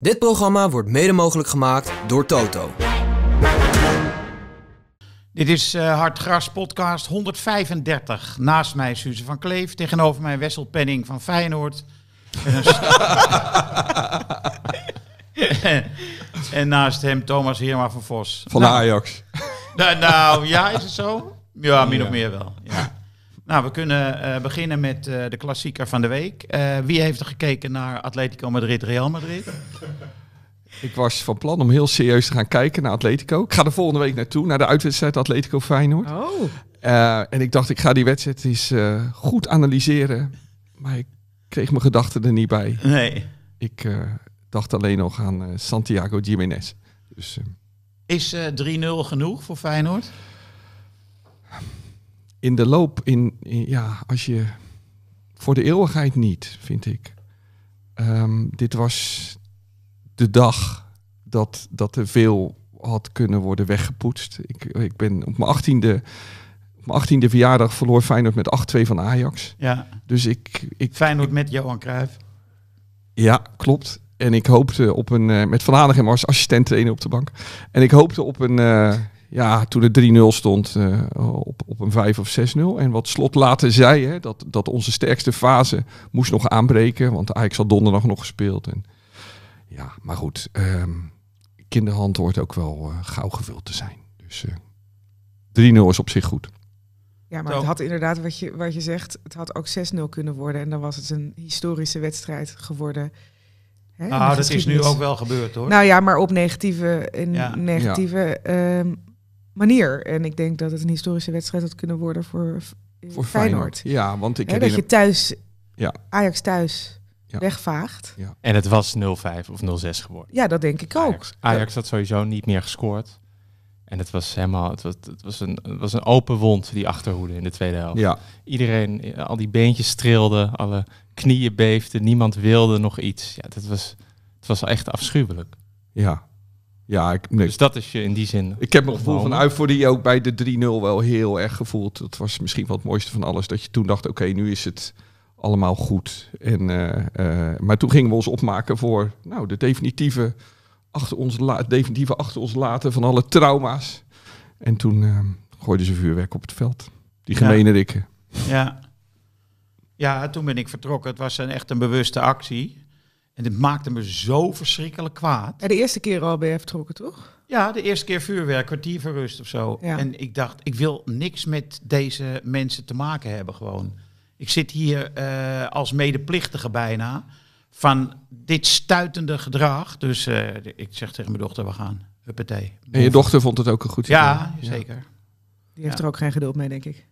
Dit programma wordt mede mogelijk gemaakt door Toto. Dit is uh, Hartgras podcast 135. Naast mij Suze van Kleef, tegenover mij Wessel Penning van Feyenoord. en naast hem Thomas Heerma van Vos. Van de nou. Ajax. Nou, nou, ja, is het zo? Ja, min of meer wel. Ja. Nou, we kunnen eh, beginnen met eh, de klassieker van de week. Eh, wie heeft er gekeken naar Atletico Madrid, Real Madrid? Ik was van plan om heel serieus te gaan kijken naar Atletico. Ik ga de volgende week naartoe, naar de uitwedstrijd Atletico Feyenoord. Oh. en ik dacht, ik ga die wedstrijd eens goed analyseren. Maar ik kreeg mijn gedachten er niet bij. Nee. Ik dacht alleen nog aan Santiago Jiménez. Dus, Is 3-0 genoeg voor Feyenoord? in de loop, in, ja, als je voor de eeuwigheid niet, vind ik. Ehm, dit was de dag dat, dat er veel had kunnen worden weggepoetst. Ik, ik ben op mijn achttiende. Mijn 18e verjaardag verloor Feyenoord met 8-2 van Ajax. Ja. Dus ik, ik Feyenoord met Johan Cruijff. Ja, klopt. En ik hoopte op een... Eh, met Van en als assistent trainer op de bank. En ik hoopte op een... Eh, ja, toen het 3-0 stond uh, op, op een 5 of 6-0. En wat Slot later zei, hè, dat, dat onze sterkste fase moest nog aanbreken. Want Ajax had donderdag nog gespeeld. En, ja, maar goed, um, kinderhand hoort ook wel eh, gauw gevuld te zijn. Dus 3-0 eh, is op zich goed. Ja, maar het had inderdaad, wat je, wat je zegt, het had ook 6-0 kunnen worden. En dan was het een historische wedstrijd geworden. Hè, nou, dat is nu ook wel gebeurd hoor. Nou ja, maar op negatieve, in negatieve ja. Ehm, manier. En ik denk dat het een historische wedstrijd had kunnen worden voor, eh, voor Feyenoord. Ja, want ik He, dat je thuis, ja. Ajax thuis, wegvaagt. Ja. En het was 0-5 of 0-6 geworden. Ja, dat denk ik ook. Ajax, had sowieso niet meer gescoord. En het was helemaal, het was, het was, een, het was een open wond, die achterhoede in de tweede helft. Ja. Iedereen, eh, al die beentjes trilden, alle knieën beefden, niemand wilde nog iets. Ja, dat was, het was echt afschuwelijk. Ja, ja, nee. Dus dat is je in die zin. Ik heb mijn gevoel van euforie ook bij de 3-0 wel heel erg gevoeld. Dat was misschien wel het mooiste van alles. Dat je toen dacht, oké, nu is het allemaal goed. En, eh, eh, maar toen gingen we ons opmaken voor nou, de definitieve achter ons, la definitieve achter ons laten van alle trauma's. En toen uh, gooiden ze vuurwerk op het veld. Die gemene ja. Ja. ja, toen ben ik vertrokken. Het was een, echt een bewuste actie. En dit maakte me zo verschrikkelijk kwaad. En de eerste keer al bij je vertrokken, toch? Ja, de eerste keer vuurwerk, kwartier verrust of zo. En ik dacht, ik wil niks met deze mensen te maken hebben gewoon. Ik zit hier uh, als medeplichtige bijna van dit stuitende gedrag. Dus eh, ik zeg tegen mijn dochter, we gaan. Huppatee. En je dochter vond het ook een goed idee. Ja, zeker. Die heeft er ook geen geduld mee, denk ik.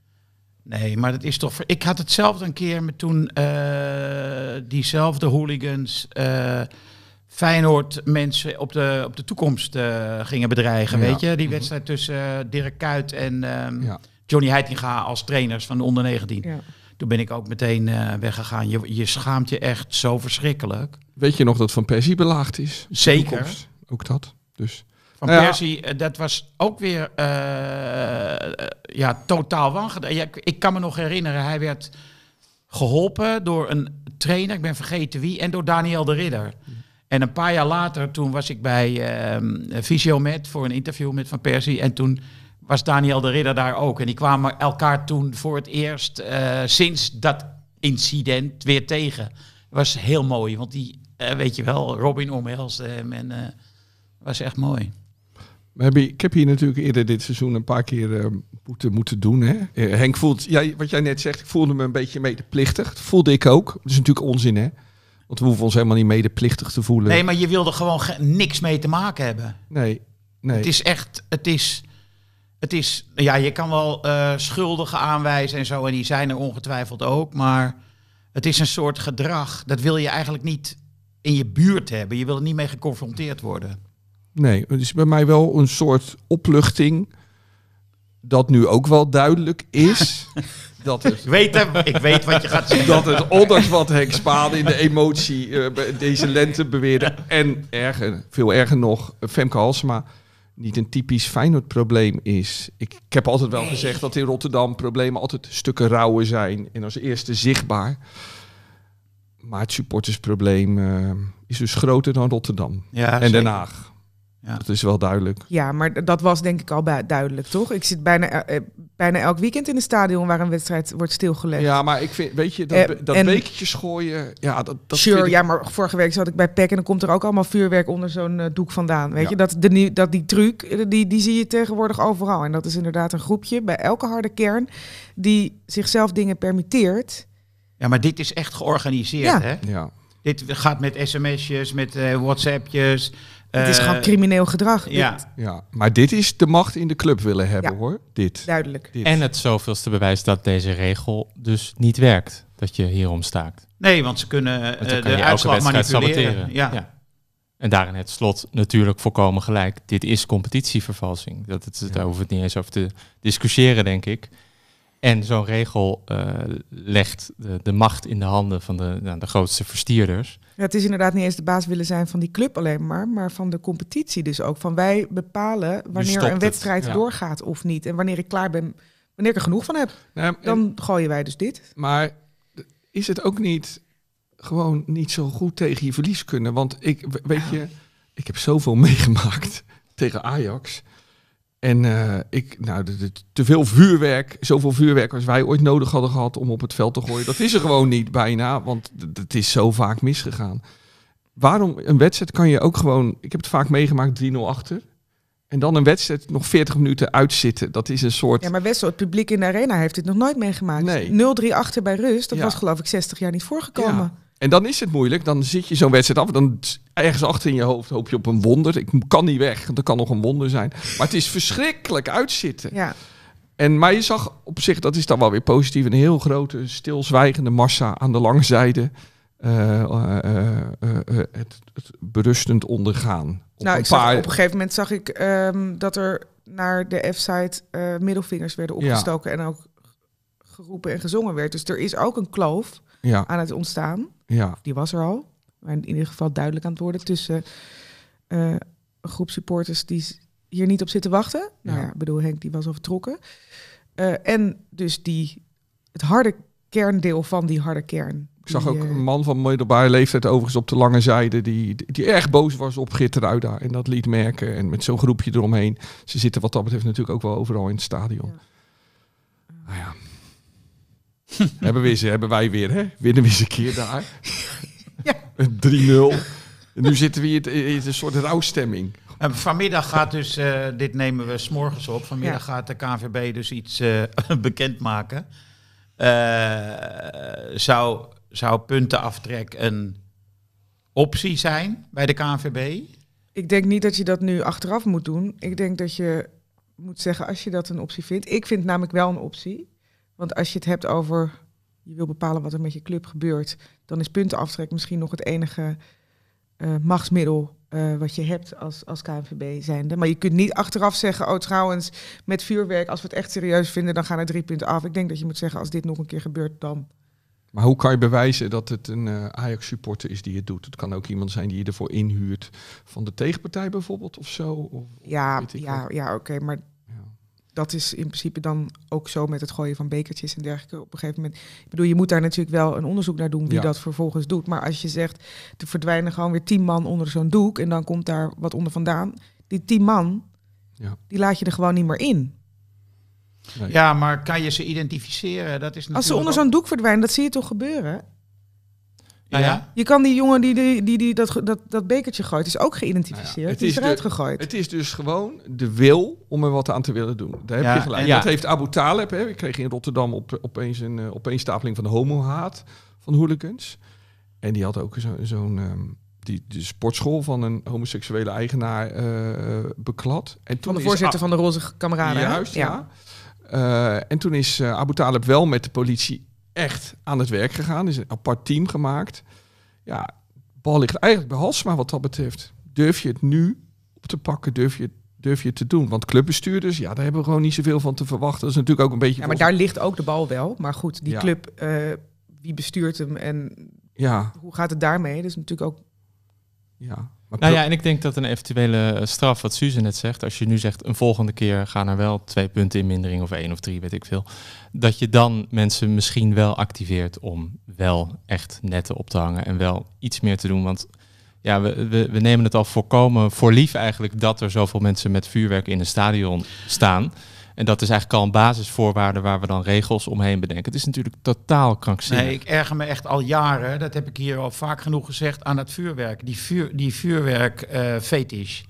Nee, maar dat is toch. Ik had hetzelfde een keer met toen eh, diezelfde hooligans. Uh, Feyenoord mensen op de, op de toekomst eh, gingen bedreigen. Weet je, die mhm. wedstrijd tussen Dirk Kuyt en ehm, Johnny Heitinga als trainers van de onder 19. Ja. Toen ben ik ook meteen weggegaan. Je, je schaamt je echt zo verschrikkelijk. Weet je nog dat Van Persie belaagd is? Zeker. ook dat. Dus van Persie, eh, dat was ook weer eh, eh, ja, totaal wangedaan. ik, ik, kan me nog herinneren, hij werd geholpen door een trainer, ik ben vergeten wie, en door Daniel de Ridder. En een paar jaar later, toen was ik bij uh, ehm, Med voor een interview met Van Persie. En toen was Daniel de Ridder daar ook. En die kwamen elkaar toen voor het eerst sinds dat incident weer tegen. was heel mooi, want die, weet je wel, Robin omhelst hem en was echt mooi ik heb hier natuurlijk eerder dit seizoen een paar keer eh, moeten, moeten doen. Hè? Eh, Henk voelt, jij, wat jij net zegt, ik voelde me een beetje medeplichtig. Dat voelde ik ook. Dat is natuurlijk onzin, hè? Want we hoeven ons helemaal niet medeplichtig te voelen. Nee, maar je wilde gewoon niks mee te maken hebben. Nee, nee. Het is echt, het is, het is, ja, je kan wel uh, schuldigen aanwijzen en zo. En die zijn er ongetwijfeld ook. Maar het is een soort gedrag. Dat wil je eigenlijk niet in je buurt hebben. Je wil er niet mee geconfronteerd worden nee. Het is bij mij wel een soort opluchting dat nu ook wel duidelijk is. dat het, ik, weet ik weet wat je gaat zeggen. Dat het, ondanks wat Henk Spaan in de emotie eh, deze lente beweerde... en erger, veel erger nog, Femke Halsema niet een typisch Feyenoord-probleem is. Ik, heb altijd wel gezegd dat in Rotterdam problemen altijd stukken rauwer zijn... en als eerste zichtbaar. Maar het supportersprobleem eh, is dus groter dan Rotterdam ja, en zeker. Den Haag. Ja. Dat is wel duidelijk. Ja, maar dat was denk ik al duidelijk, toch? Ik zit bijna, eh, eh, bijna elk weekend in een stadion waar een wedstrijd wordt stilgelegd. Ja, maar ik vind, weet je, dat, eh, dat gooien. Ja, dat, dat ja, maar vorige week zat ik bij PEC en dan komt er ook allemaal vuurwerk onder zo'n eh, doek vandaan. Weet je, dat, de, dat die truc, die, die zie je tegenwoordig overal. En dat is inderdaad een groepje bij elke harde kern die zichzelf dingen permitteert. Ja, maar dit is echt georganiseerd, ja. hè? Ja. Dit gaat met sms'jes, met uh, whatsappjes het is gewoon eh, crimineel gedrag. Ja. ja, maar dit is de macht in de club willen hebben hoor. Dit. Duidelijk. Dit. En het zoveelste bewijs dat deze regel dus niet werkt. Dat je hierom staakt. Nee, want ze kunnen uh, de uitslag manipuleren. Saboteren. Ja. ja. En daarin het slot natuurlijk volkomen gelijk. Dit is competitievervalsing. Dat het, Daar hoeven we het niet eens over te discussiëren, denk ik. En zo'n regel eh, legt de, de, macht in de handen van de, nou, de grootste verstierders het is inderdaad niet eens de baas willen zijn van die club alleen maar, maar van de competitie dus ook. Van wij bepalen wanneer een wedstrijd doorgaat of niet. En wanneer ik klaar ben, wanneer ik er genoeg van heb, nou, dan gooien wij dus dit. Maar is het ook niet gewoon niet zo goed tegen je verlies kunnen? Want ik weet je, ik heb zoveel meegemaakt tegen Ajax. En eh, ik, nou, de, te veel vuurwerk, zoveel vuurwerk als wij ooit nodig hadden gehad om op het veld te gooien, dat is er gewoon niet bijna, want het is zo vaak misgegaan. Waarom een wedstrijd kan je ook gewoon, ik heb het vaak meegemaakt, 3-0 achter. En dan een wedstrijd nog 40 minuten uitzitten. Dat is een soort. Ja, maar Wessel, het publiek in de arena heeft dit nog nooit meegemaakt. Nee. 0-3 achter bij rust, dat was geloof ik 60 jaar niet voorgekomen. Ja. En dan is het moeilijk. Dan zit je zo'n wedstrijd af. Dan ergens achter in je hoofd hoop je op een wonder. Ik kan niet weg, want er kan nog een wonder zijn. Maar het is verschrikkelijk uitzitten. Ja. En, maar je zag op zich, dat is dan wel weer positief, een heel grote, stilzwijgende massa aan de lange zijde, eh, eh, eh, het, het, berustend ondergaan. Op, nou, een paar... op een gegeven moment zag ik ehm, dat er naar de F-site middelvingers werden opgestoken en ook geroepen en gezongen werd. Dus er is ook een kloof aan het ontstaan. Ja. Die was er al. Maar in ieder geval duidelijk aan het worden tussen eh, een groep supporters die hier niet op zitten wachten. Nou ja, ik bedoel, Henk die was al vertrokken. Eh, en dus die, het harde kerndeel van die harde kern. Ik zag ook eh, een man van middelbare leeftijd overigens op de lange zijde die, die erg boos was op Gitteruida en dat liet merken. En met zo'n groepje eromheen. Ze zitten wat dat betreft natuurlijk ook wel overal in het stadion. Ja. Nou ja. hebben, we eh, hebben wij weer, hè? Winnen we eens een keer daar. ja. 3-0. Nu zitten we hier in een soort rouwstemming. vanmiddag gaat dus, eh, dit nemen we s'morgens op, vanmiddag gaat de KNVB dus iets uh, bekendmaken. Uh, zou, zou puntenaftrek een optie zijn bij de KNVB? Ik denk niet dat je dat nu achteraf moet doen. Ik denk dat je moet zeggen als je dat een optie vindt. Ik vind namelijk wel een optie. Want als je het hebt over je wil bepalen wat er met je club gebeurt, dan is puntenaftrek misschien nog het enige eh, machtsmiddel eh, wat je hebt als, als KNVB zijnde. Maar je kunt niet achteraf zeggen, oh trouwens, met vuurwerk, als we het echt serieus vinden, dan gaan er drie punten af. Ik denk dat je moet zeggen, als dit nog een keer gebeurt, dan. Maar hoe kan je bewijzen dat het een eh, Ajax-supporter is die het doet? Het kan ook iemand zijn die je ervoor inhuurt van de tegenpartij bijvoorbeeld of zo. ja, ja, ja oké, maar dat is in principe dan ook zo met het gooien van bekertjes en dergelijke. Op een gegeven moment. Ik bedoel, je moet daar natuurlijk wel een onderzoek naar doen wie dat vervolgens doet. Maar als je zegt, er verdwijnen gewoon weer tien man onder zo'n doek en dan komt daar wat onder vandaan. Die tien man, ja. die laat je er gewoon niet meer in. Ja, maar kan je ze identificeren? Dat is natuurlijk als ze onder zo'n doek verdwijnen, dat zie je toch gebeuren? Ah, ja? Je kan die jongen die, die, die, dat, dat, dat bekertje gooit, is ook geïdentificeerd. Nou het is, eruit gegooid. Het is dus gewoon de wil om er wat aan te willen doen. Daar heb je gelijk. Dat heeft Abu Taleb. Hè. Ik kreeg in Rotterdam op, opeens een uh, eh, opeenstapeling van de haat van hooligans. En die had ook zo'n... Zo ehm, die de sportschool van een homoseksuele eigenaar uh, beklad. En toen van de voorzitter van de Roze Kameraden. Juist, ja. Eh, en toen is Abu Talib wel met de politie echt aan het werk gegaan. Is een apart team gemaakt. Ja, bal ligt eigenlijk bij Halsma wat dat betreft. Durf je het nu op te pakken? Durf je durf je te doen? Want clubbestuurders, ja, daar hebben we gewoon niet zoveel van te verwachten. Dat is natuurlijk ook een beetje. Ja, maar daar ligt ook de bal wel. Maar goed, die club, uh, wie bestuurt hem en ja. hoe gaat het daarmee? Dat is natuurlijk ook. Ja. Nou ja, en ik denk dat een eventuele eh, straf, wat Suze net zegt, als je nu zegt een volgende keer gaan er wel twee punten in mindering of één of drie, weet ik veel, dat je dan mensen misschien wel activeert om wel echt netten op te hangen en wel iets meer te doen. Want ja, we, we, we nemen het al voorkomen voor lief eigenlijk dat er zoveel mensen met vuurwerk in een stadion staan. En dat is eigenlijk al een basisvoorwaarde waar we dan regels omheen bedenken. Het is natuurlijk totaal krankzinnig. Nee, ik erger me echt al jaren, dat heb ik hier al vaak genoeg gezegd, aan het vuurwerk. Die, vuur, die vuurwerk uh, fetish.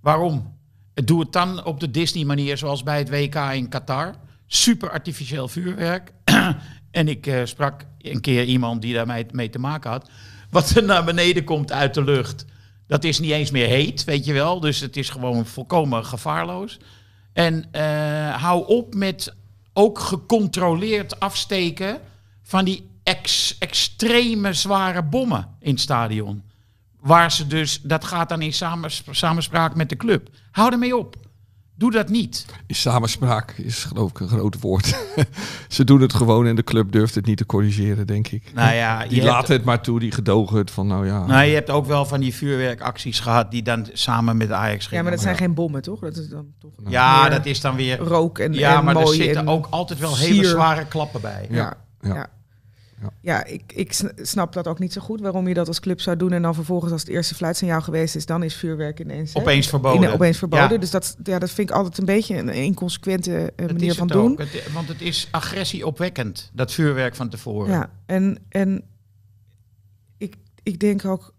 Waarom? Doe het dan op de Disney-manier, zoals bij het WK in Qatar. Super artificieel vuurwerk. en ik eh, sprak een keer iemand die daarmee mee te maken had. Wat er naar beneden komt uit de lucht, dat is niet eens meer heet, weet je wel. Dus het is gewoon volkomen gevaarloos. En eh, hou op met ook gecontroleerd afsteken van die ex extreme zware bommen in het stadion. Waar ze dus, dat gaat dan in samenspraak met de club. Hou ermee op. Doe dat niet. samenspraak is geloof ik een groot woord. Ze doen het gewoon en de club durft het niet te corrigeren, denk ik. Nou ja, die laten het maar toe, die gedogen het van nou ja. Nou, je hebt ook wel van die vuurwerkacties gehad die dan samen met Ajax gingen. Ja, maar dat zijn geen bommen, toch? Dat is dan toch ja, dat is dan weer rook en Ja, maar er zitten ook altijd wel hele zware klappen bij. ja. ja. Ja, ja ik, ik, snap dat ook niet zo goed waarom je dat als club zou doen. En dan vervolgens, als het eerste fluitsignaal geweest is, dan is vuurwerk ineens. Hè? Opeens verboden. In, opeens verboden. Dus dat, ja, dat vind ik altijd een beetje een inconsequente eh, manier van doen. want het is agressieopwekkend, dat vuurwerk van tevoren. Ja, en, en ik, ik denk ook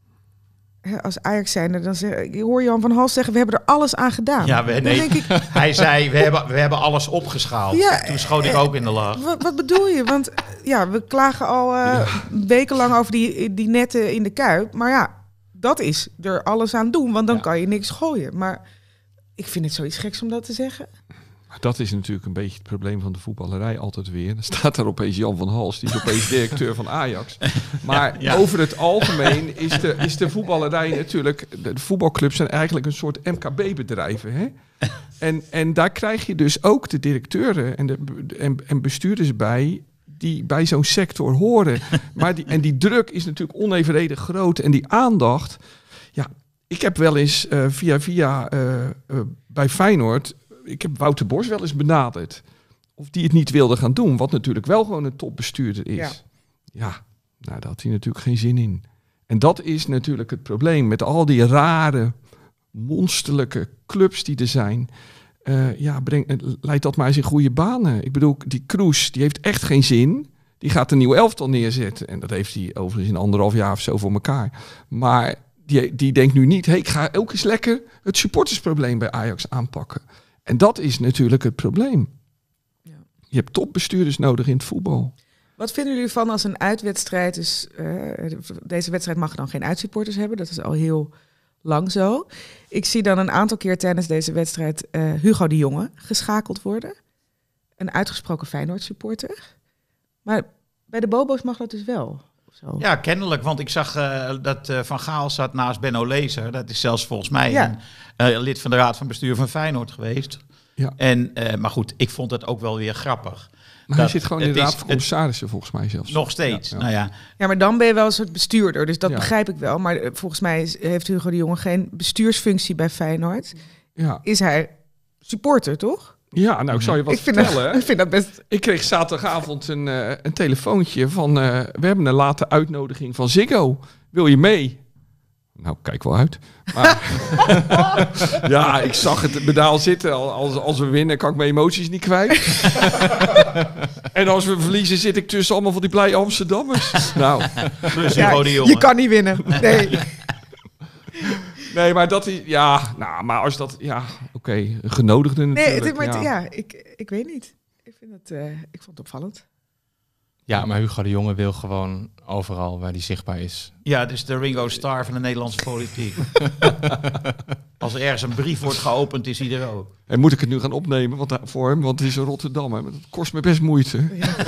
als Ajax zijnde, dan zeg, ik hoor Jan van Hals zeggen, we hebben er alles aan gedaan. Ja, nee, denk ik, hij zei, we hebben, we hebben alles opgeschaald. Ja, Toen schoot ik eh, ook in de lach. Wat, bedoel je? Want eh, ja, we klagen al uh, wekenlang over die, die netten in de kuip. Maar ja, dat is er alles aan doen, want dan kan je niks gooien. Maar ik vind het zoiets geks om dat te zeggen. Dat is natuurlijk een beetje het probleem van de voetballerij altijd weer. Dan staat daar opeens Jan van Hals, die is opeens directeur van Ajax. Maar over het algemeen is de, is de voetballerij natuurlijk... De, voetbalclubs zijn eigenlijk een soort MKB-bedrijven. En, en daar krijg je dus ook de directeuren en, de, en, en bestuurders bij die bij zo'n sector horen. Maar die, en die druk is natuurlijk onevenredig groot. En die aandacht. Ja, ik heb wel eens eh, via via eh, eh, bij Feyenoord ik heb Wouter Bos wel eens benaderd. Of die het niet wilde gaan doen, wat natuurlijk wel gewoon een topbestuurder is. Ja, nou, daar had hij natuurlijk geen zin in. En dat is natuurlijk het probleem met al die rare, monsterlijke clubs die er zijn. Uh, ja, breng, eh, leidt dat maar eens in goede banen. Ik bedoel, die Kroes, die heeft echt geen zin. Die gaat een nieuwe elftal neerzetten. En dat heeft hij overigens in anderhalf jaar of zo voor elkaar. Maar die, die denkt nu niet, hey, ik ga ook eens lekker het supportersprobleem bij Ajax aanpakken. En dat is natuurlijk het probleem. Ja. Je hebt topbestuurders nodig in het voetbal. Wat vinden jullie van als een uitwedstrijd is... Eh, deze wedstrijd mag dan geen uitsupporters hebben. Dat is al heel lang zo. Ik zie dan een aantal keer tijdens deze wedstrijd eh, Hugo de Jonge geschakeld worden. Een uitgesproken Feyenoord supporter. Maar bij de Bobo's mag dat dus wel zo. Ja, kennelijk. Want ik zag eh, dat eh, Van Gaal zat naast Benno Lezer. Dat is zelfs volgens mij een, eh, lid van de Raad van Bestuur van Feyenoord geweest. Ja. En, maar goed, ik vond het ook wel weer grappig. Maar dat hij zit gewoon in de raad van commissarissen, volgens mij zelfs. Nog steeds, ja, nou ja. Ja, maar dan ben je wel een soort bestuurder, dus dat begrijp ik wel. Maar volgens mij heeft Hugo de Jonge geen bestuursfunctie bij Feyenoord. Ja. Is hij supporter, toch? Ja, nou, ik zou je wat vertellen. ik vind dat best... Ik kreeg zaterdagavond een, eh, een telefoontje van... Eh, we hebben een late uitnodiging van Ziggo. Wil je mee? Nou, kijk wel uit. Maar, ja, ik zag het bedaal zitten. Als, als we winnen, kan ik mijn emoties niet kwijt. en als we verliezen, zit ik tussen allemaal van die blij Amsterdammers. nou, je kan niet winnen. Nee. Nee, maar dat is... Ja, nou, maar als dat... Ja, oké. genodigde natuurlijk. Nee, maar, ja. ik, ik weet niet. Ik, vind het, eh, ik vond het opvallend. Ja, maar Hugo de Jonge wil gewoon overal waar hij zichtbaar is. Ja, dus de Ringo Star van de Nederlandse politiek. Als er ergens een brief wordt geopend, is hij er ook. En moet ik het nu gaan opnemen want, voor hem? Want het is in Rotterdam. Hè? Dat kost me best moeite. Ja.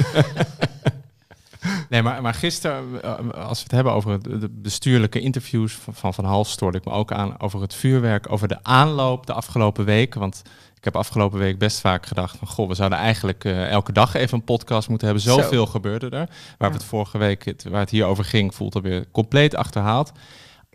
Nee, maar, maar gisteren, eh, als we het hebben over de bestuurlijke interviews van Van, Hals, stoorde ik me ook aan over het vuurwerk, over de aanloop de afgelopen week. Want ik heb afgelopen week best vaak gedacht van, goh, we zouden eigenlijk eh, elke dag even een podcast moeten hebben. Zoveel gebeurde er. Waar we het vorige week, het, waar het hier over ging, voelt er weer compleet achterhaald.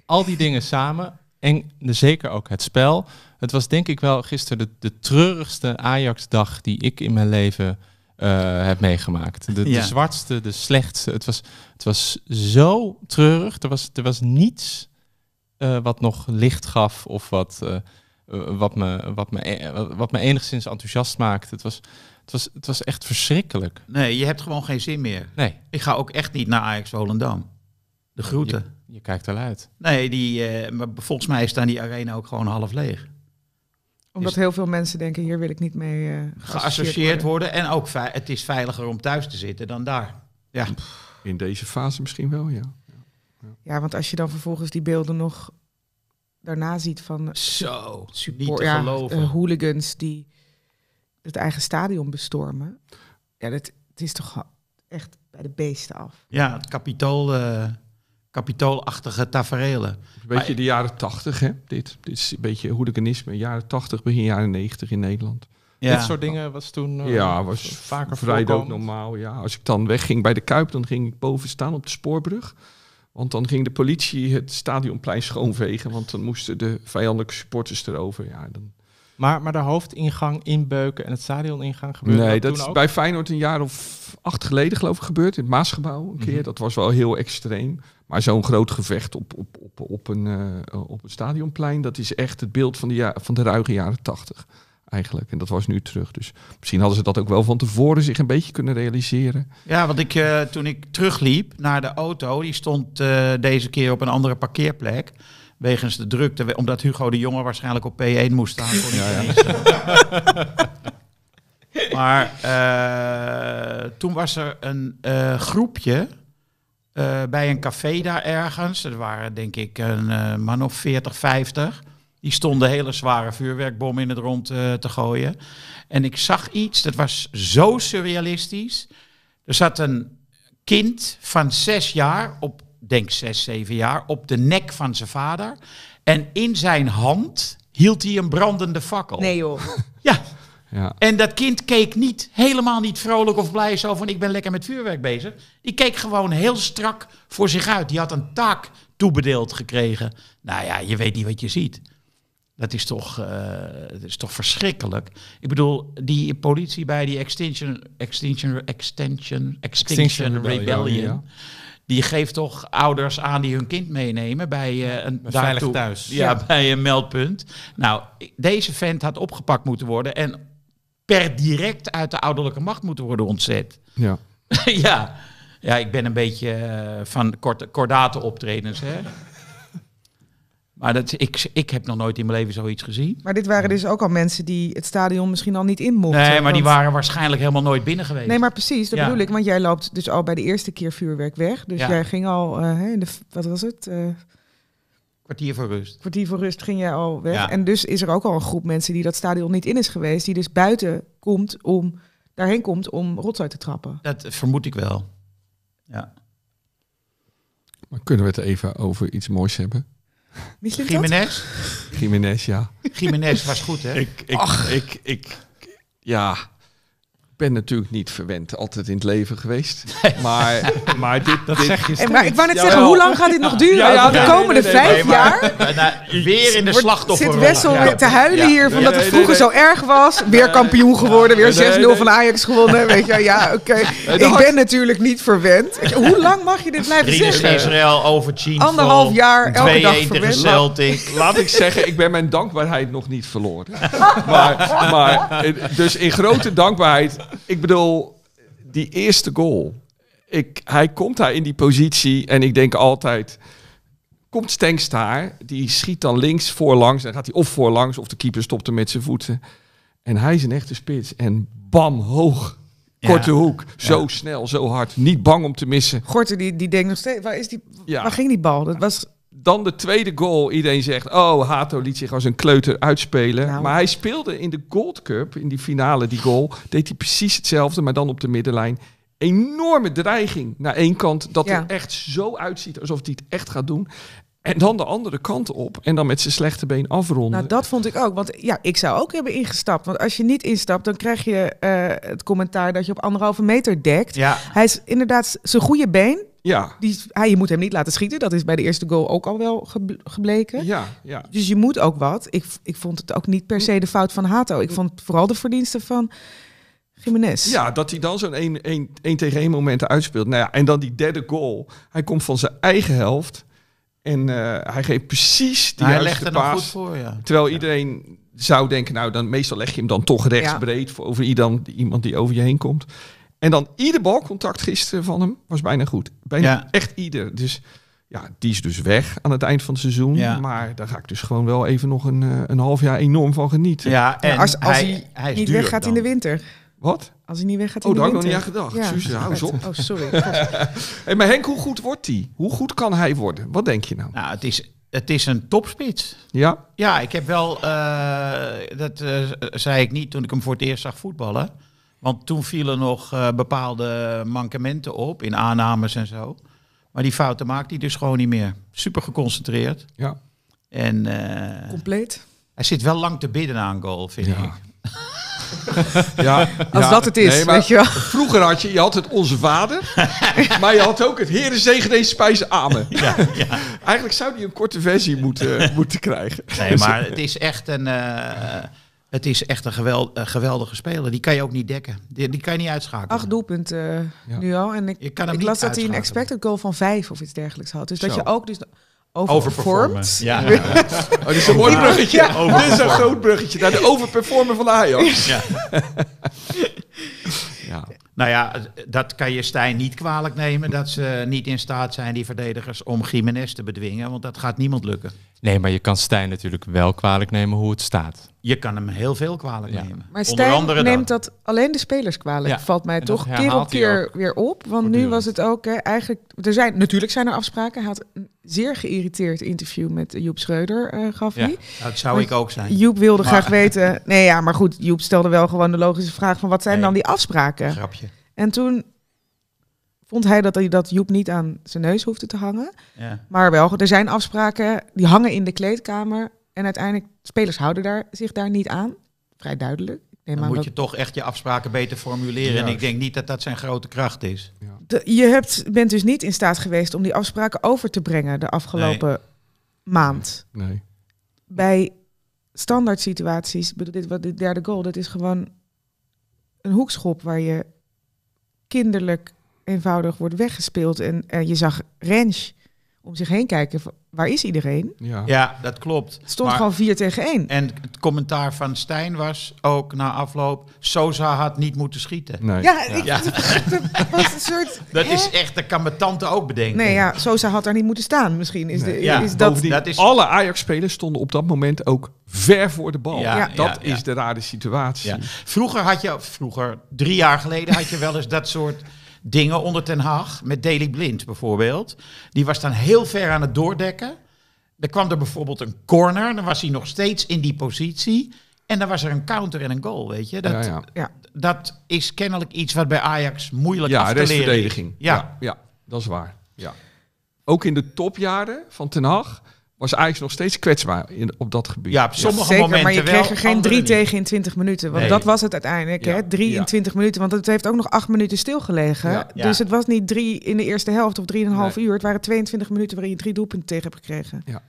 Al die dingen samen en zeker ook het spel. Het was denk ik wel gisteren de, de treurigste Ajax-dag die ik in mijn leven eh, heb meegemaakt. De, de, zwartste, de slechtste. Het was, het was zo treurig. Er was, er was niets eh, wat nog licht gaf of wat, eh, wat, me, wat, me, e-, wat me enigszins enthousiast maakte. Het was, het, was, het was echt verschrikkelijk. Nee, je hebt gewoon geen zin meer. Nee. Ik ga ook echt niet naar Ajax Volendam. De groeten. Je, kijkt wel uit. Nee, die, maar volgens mij staan die arena ook gewoon half leeg omdat heel veel mensen denken, hier wil ik niet mee uh, geassocieerd, worden. En ook, het is veiliger om thuis te zitten dan daar. Ja. In deze fase misschien wel, ja. Ja, want als je dan vervolgens die beelden nog daarna ziet van... Eh, Zo, support, te eh, hooligans die het eigen stadion bestormen. Ja, dat, het is toch echt bij de beesten af. Ja, het kapitool kapitoolachtige tafereelen. Een beetje de jaren tachtig, hè? Dit. dit is een beetje hooliganisme. Jaren tachtig, begin jaren negentig in Nederland. Ja. Dat soort dingen was toen uh, ja, was vaker vrij normaal. Ja. Als ik dan wegging bij de Kuip, dan ging ik boven staan op de spoorbrug. Want dan ging de politie het stadionplein schoonvegen. Want dan moesten de vijandelijke supporters erover. Ja, dan... maar, maar de hoofdingang inbeuken en het stadion-ingang gebeurde Nee, dat, is bij Feyenoord een jaar of acht geleden geloof ik gebeurd. In het Maasgebouw een keer. Mhm. Dat was wel heel extreem. Maar zo'n groot gevecht op, op, op, op, een, eh, op een stadionplein, dat is echt het beeld van de, ja, van de ruige jaren tachtig eigenlijk. En dat was nu terug. Dus misschien hadden ze dat ook wel van tevoren zich een beetje kunnen realiseren. Ja, want ik, eh, toen ik terugliep naar de auto, die stond eh, deze keer op een andere parkeerplek. Wegens de drukte, omdat Hugo de Jonge waarschijnlijk op P1 moest staan. ja, ja. maar toen was er een groepje eh, bij een café daar ergens. Er waren denk ik een uh, man of 40, 50. Die stonden hele zware vuurwerkbommen in het rond eh, te gooien. En ik zag iets, dat was zo surrealistisch. Er zat een kind van zes jaar, op denk zes, zeven jaar, op de nek van zijn vader. En in zijn hand hield hij een brandende fakkel. Nee joh. Ja, ja. En dat kind keek niet, helemaal niet vrolijk of blij zo van ik ben lekker met vuurwerk bezig. Die keek gewoon heel strak voor zich uit. Die had een taak toebedeeld gekregen. Nou ja, je weet niet wat je ziet. Dat is toch, eh, dat is toch verschrikkelijk. Ik bedoel, die politie bij die Extinction, Extinction, Extinction, Extinction, Rebellion, die geeft toch ouders aan die hun kind meenemen bij uh, een veilig thuis. Ja, ja, bij een meldpunt. Nou, deze vent had opgepakt moeten worden en per direct uit de ouderlijke macht moeten worden ontzet. Ja. ja. ja, ik ben een beetje eh, van korte, kordate optredens. Hè? Maar dat, ik, ik heb nog nooit in mijn leven zoiets gezien. Maar dit waren dus ook al mensen die het stadion misschien al niet in mochten. Nee, maar die waren waarschijnlijk helemaal nooit binnen geweest. Nee, maar precies, dat bedoel ik. Want jij loopt dus al bij de eerste keer vuurwerk weg. Dus jij ging al, uh, de, wat was het? Eh, Kwartier voor rust. Kwartier voor rust ging jij al weg. En dus is er ook al een groep mensen die dat stadion niet in is geweest, die dus buiten komt om daarheen komt om uit te trappen. Dat vermoed ik wel. Ja. Maar kunnen we het even over iets moois hebben? Jiménez? Jiménez, ja. Jiménez was goed, hè? Ik, ik, ik, ja ben natuurlijk niet verwend altijd in het leven geweest. Maar, maar dit, dat zeg je Maar ik wou net zeggen, hoe lang gaat dit nog duren? de komende vijf jaar? Nou, weer in de slachtoffer. Zit Wessel weer te huilen hier van dat het vroeger zo erg was. Weer kampioen geworden, weer 6-0 van Ajax gewonnen. Weet je, ja, oké. Ik ben natuurlijk niet verwend. Hoe lang mag je dit blijven zeggen? Israël over China. Anderhalf jaar, elke dag verwend. Celtic. Laat ik zeggen, ik ben mijn dankbaarheid nog niet verloren. Maar, maar eh, dus in grote dankbaarheid ik bedoel, die eerste goal. Ik, hij komt daar in die positie en ik denk altijd... Komt Stengs daar, die schiet dan links voorlangs. Dan gaat hij of voorlangs of de keeper stopt hem met zijn voeten. En hij is een echte spits. En bam, hoog. Korte hoek. Zo snel, zo hard. Niet bang om te missen. Gorter, die, die denkt nog steeds... Waar, is die, waar ging die bal? Dat was dan de tweede goal. Iedereen zegt, oh, Hato liet zich als een kleuter uitspelen. Nou. Maar hij speelde in de Gold Cup, in die finale, die goal. Deed hij precies hetzelfde, maar dan op de middenlijn. Enorme dreiging naar één kant. Dat er echt zo uitziet alsof hij het echt gaat doen. En dan de andere kant op. En dan met zijn slechte been afronden. Nou, dat vond ik ook. Want ja, ik zou ook hebben ingestapt. Want als je niet instapt, dan krijg je eh, het commentaar dat je op anderhalve meter dekt. Ja. Hij is inderdaad zijn goede been ja. Die, hij, je moet hem niet laten schieten. Dat is bij de eerste goal ook al wel gebleken. Ja, ja. Dus je moet ook wat. Ik, ik vond het ook niet per se de fout van Hato. Ik vond vooral de verdiensten van Jiménez. Ja, dat hij dan zo'n 1 tegen 1 moment uitspeelt. Nou ja, en dan die derde goal. Hij komt van zijn eigen helft. En eh, hij geeft precies die hij legt Goed voor, ja. Terwijl iedereen zou denken, nou dan meestal leg je hem dan toch rechtsbreed ja. voor over iemand die over je heen komt. En dan ieder balcontact gisteren van hem was bijna goed. Bijna echt ieder. Dus ja, die is dus weg aan het eind van het seizoen. Maar daar ga ik dus gewoon wel even nog een, eh, een half jaar enorm van genieten. Ja, en als, als, hij, hij, niet weggaat in de winter. Wat? Als hij niet weggaat in oh, de winter. Oh, daar had ik nog niet aan gedacht. Suze, hou Oh, sorry. hey, maar Henk, hoe goed wordt hij? Hoe goed kan hij worden? Wat denk je nou? Nou, het is, het is een topspits. Ja? Ja, ik heb wel... Eh, dat eh, zei ik niet toen ik hem voor het eerst zag voetballen... Want toen vielen nog eh, bepaalde mankementen op in aannames en zo. Maar die fouten maakt hij dus gewoon niet meer. Super geconcentreerd. Ja. En, eh, Compleet. Hij zit wel lang te bidden aan goal, vind ik. ja, Als dat het is, weet je wel. Vroeger had je, je had het Onze Vader, maar je had ook het Heere zegen deze spijs, amen. Ja, Eigenlijk zou die een korte versie moeten, moeten krijgen. Nee, maar het is echt een... Eh, het is echt een eh, geweldige speler. Die kan je ook niet dekken. Die, die kan je niet uitschakelen. Acht doelpunten nu al. En ik, ik las dat hij een expected goal van vijf of iets dergelijks had. Dus dat je ook... Dus overperformed. Ja. Oh, dit is een mooi bruggetje. Dit is een groot bruggetje naar de overperformer van Ajax. Ja. ja. Nou ja, dat kan je Stijn niet kwalijk nemen dat ze niet in staat zijn, die verdedigers, om Jiménez te bedwingen. Want dat gaat niemand lukken. Nee, maar je kan Stijn natuurlijk wel kwalijk nemen hoe het staat. Je kan hem heel veel kwalijk nemen. Maar Stijn neemt dat. alleen de spelers kwalijk, valt mij toch keer op keer weer op. Want nu was het ook hè, eigenlijk... Er zijn, natuurlijk zijn er afspraken. Hij had een zeer geïrriteerd interview met Joep Schreuder, eh, gaf hij. dat zou ik ook zijn. Joep wilde graag weten... Nee, ja, maar goed, Joep stelde wel gewoon de logische vraag van... wat zijn dan die afspraken? Grapje. En toen vond hij dat, dat Joep niet aan zijn neus hoefde te hangen. Ja. Maar wel, er zijn afspraken die hangen in de kleedkamer. En uiteindelijk, spelers houden daar, zich daar niet aan. Vrij duidelijk. moet dat... je toch echt je afspraken beter formuleren. En ik denk niet dat dat zijn grote kracht is. Ja. je hebt, bent dus niet in staat geweest om die afspraken over te brengen de afgelopen maand. Nee. Bij standaard situaties, bedoel, dit, wat, dit derde goal, dat is gewoon een hoekschop waar je kinderlijk eenvoudig wordt weggespeeld. En, en eh, je zag Rens om zich heen kijken. Waar is iedereen? Ja, ja dat klopt. stond gewoon 4 tegen 1. En het commentaar van Stijn was ook na afloop... Sosa had niet moeten schieten. Ja, Ik, dat was een soort... Dat is echt, dat kan mijn tante ook bedenken. Nee, ja, Sosa had daar niet moeten staan misschien. Is de, ja, is dat... dat is... Alle Ajax-spelers stonden op dat moment ook ver voor de bal. Ja, dat is de rare situatie. Vroeger had je... Vroeger, drie jaar geleden had je wel eens dat soort dingen onder Ten Haag. Met Daily Blind bijvoorbeeld. Die was dan heel ver aan het doordekken. dan kwam er bijvoorbeeld een corner. Dan was hij nog steeds in die positie. En dan was er een counter en een goal, weet je. Dat, ja, dat is kennelijk iets wat bij Ajax moeilijk ja, af te leren Ja, Ja. ja, dat is waar. Ja. Ook in de topjaren van Ten Hag was Ajax nog steeds kwetsbaar in, op dat gebied. Ja, op sommige Zeker, momenten maar je kreeg er geen drie tegen in 20 minuten. Want dat was het uiteindelijk, hè? Drie in twintig minuten. Want het heeft ook nog acht minuten stilgelegen. Dus het was niet drie in de eerste helft of drieënhalf uur. Het waren 22 minuten waarin je drie doelpunten tegen hebt gekregen. Ja.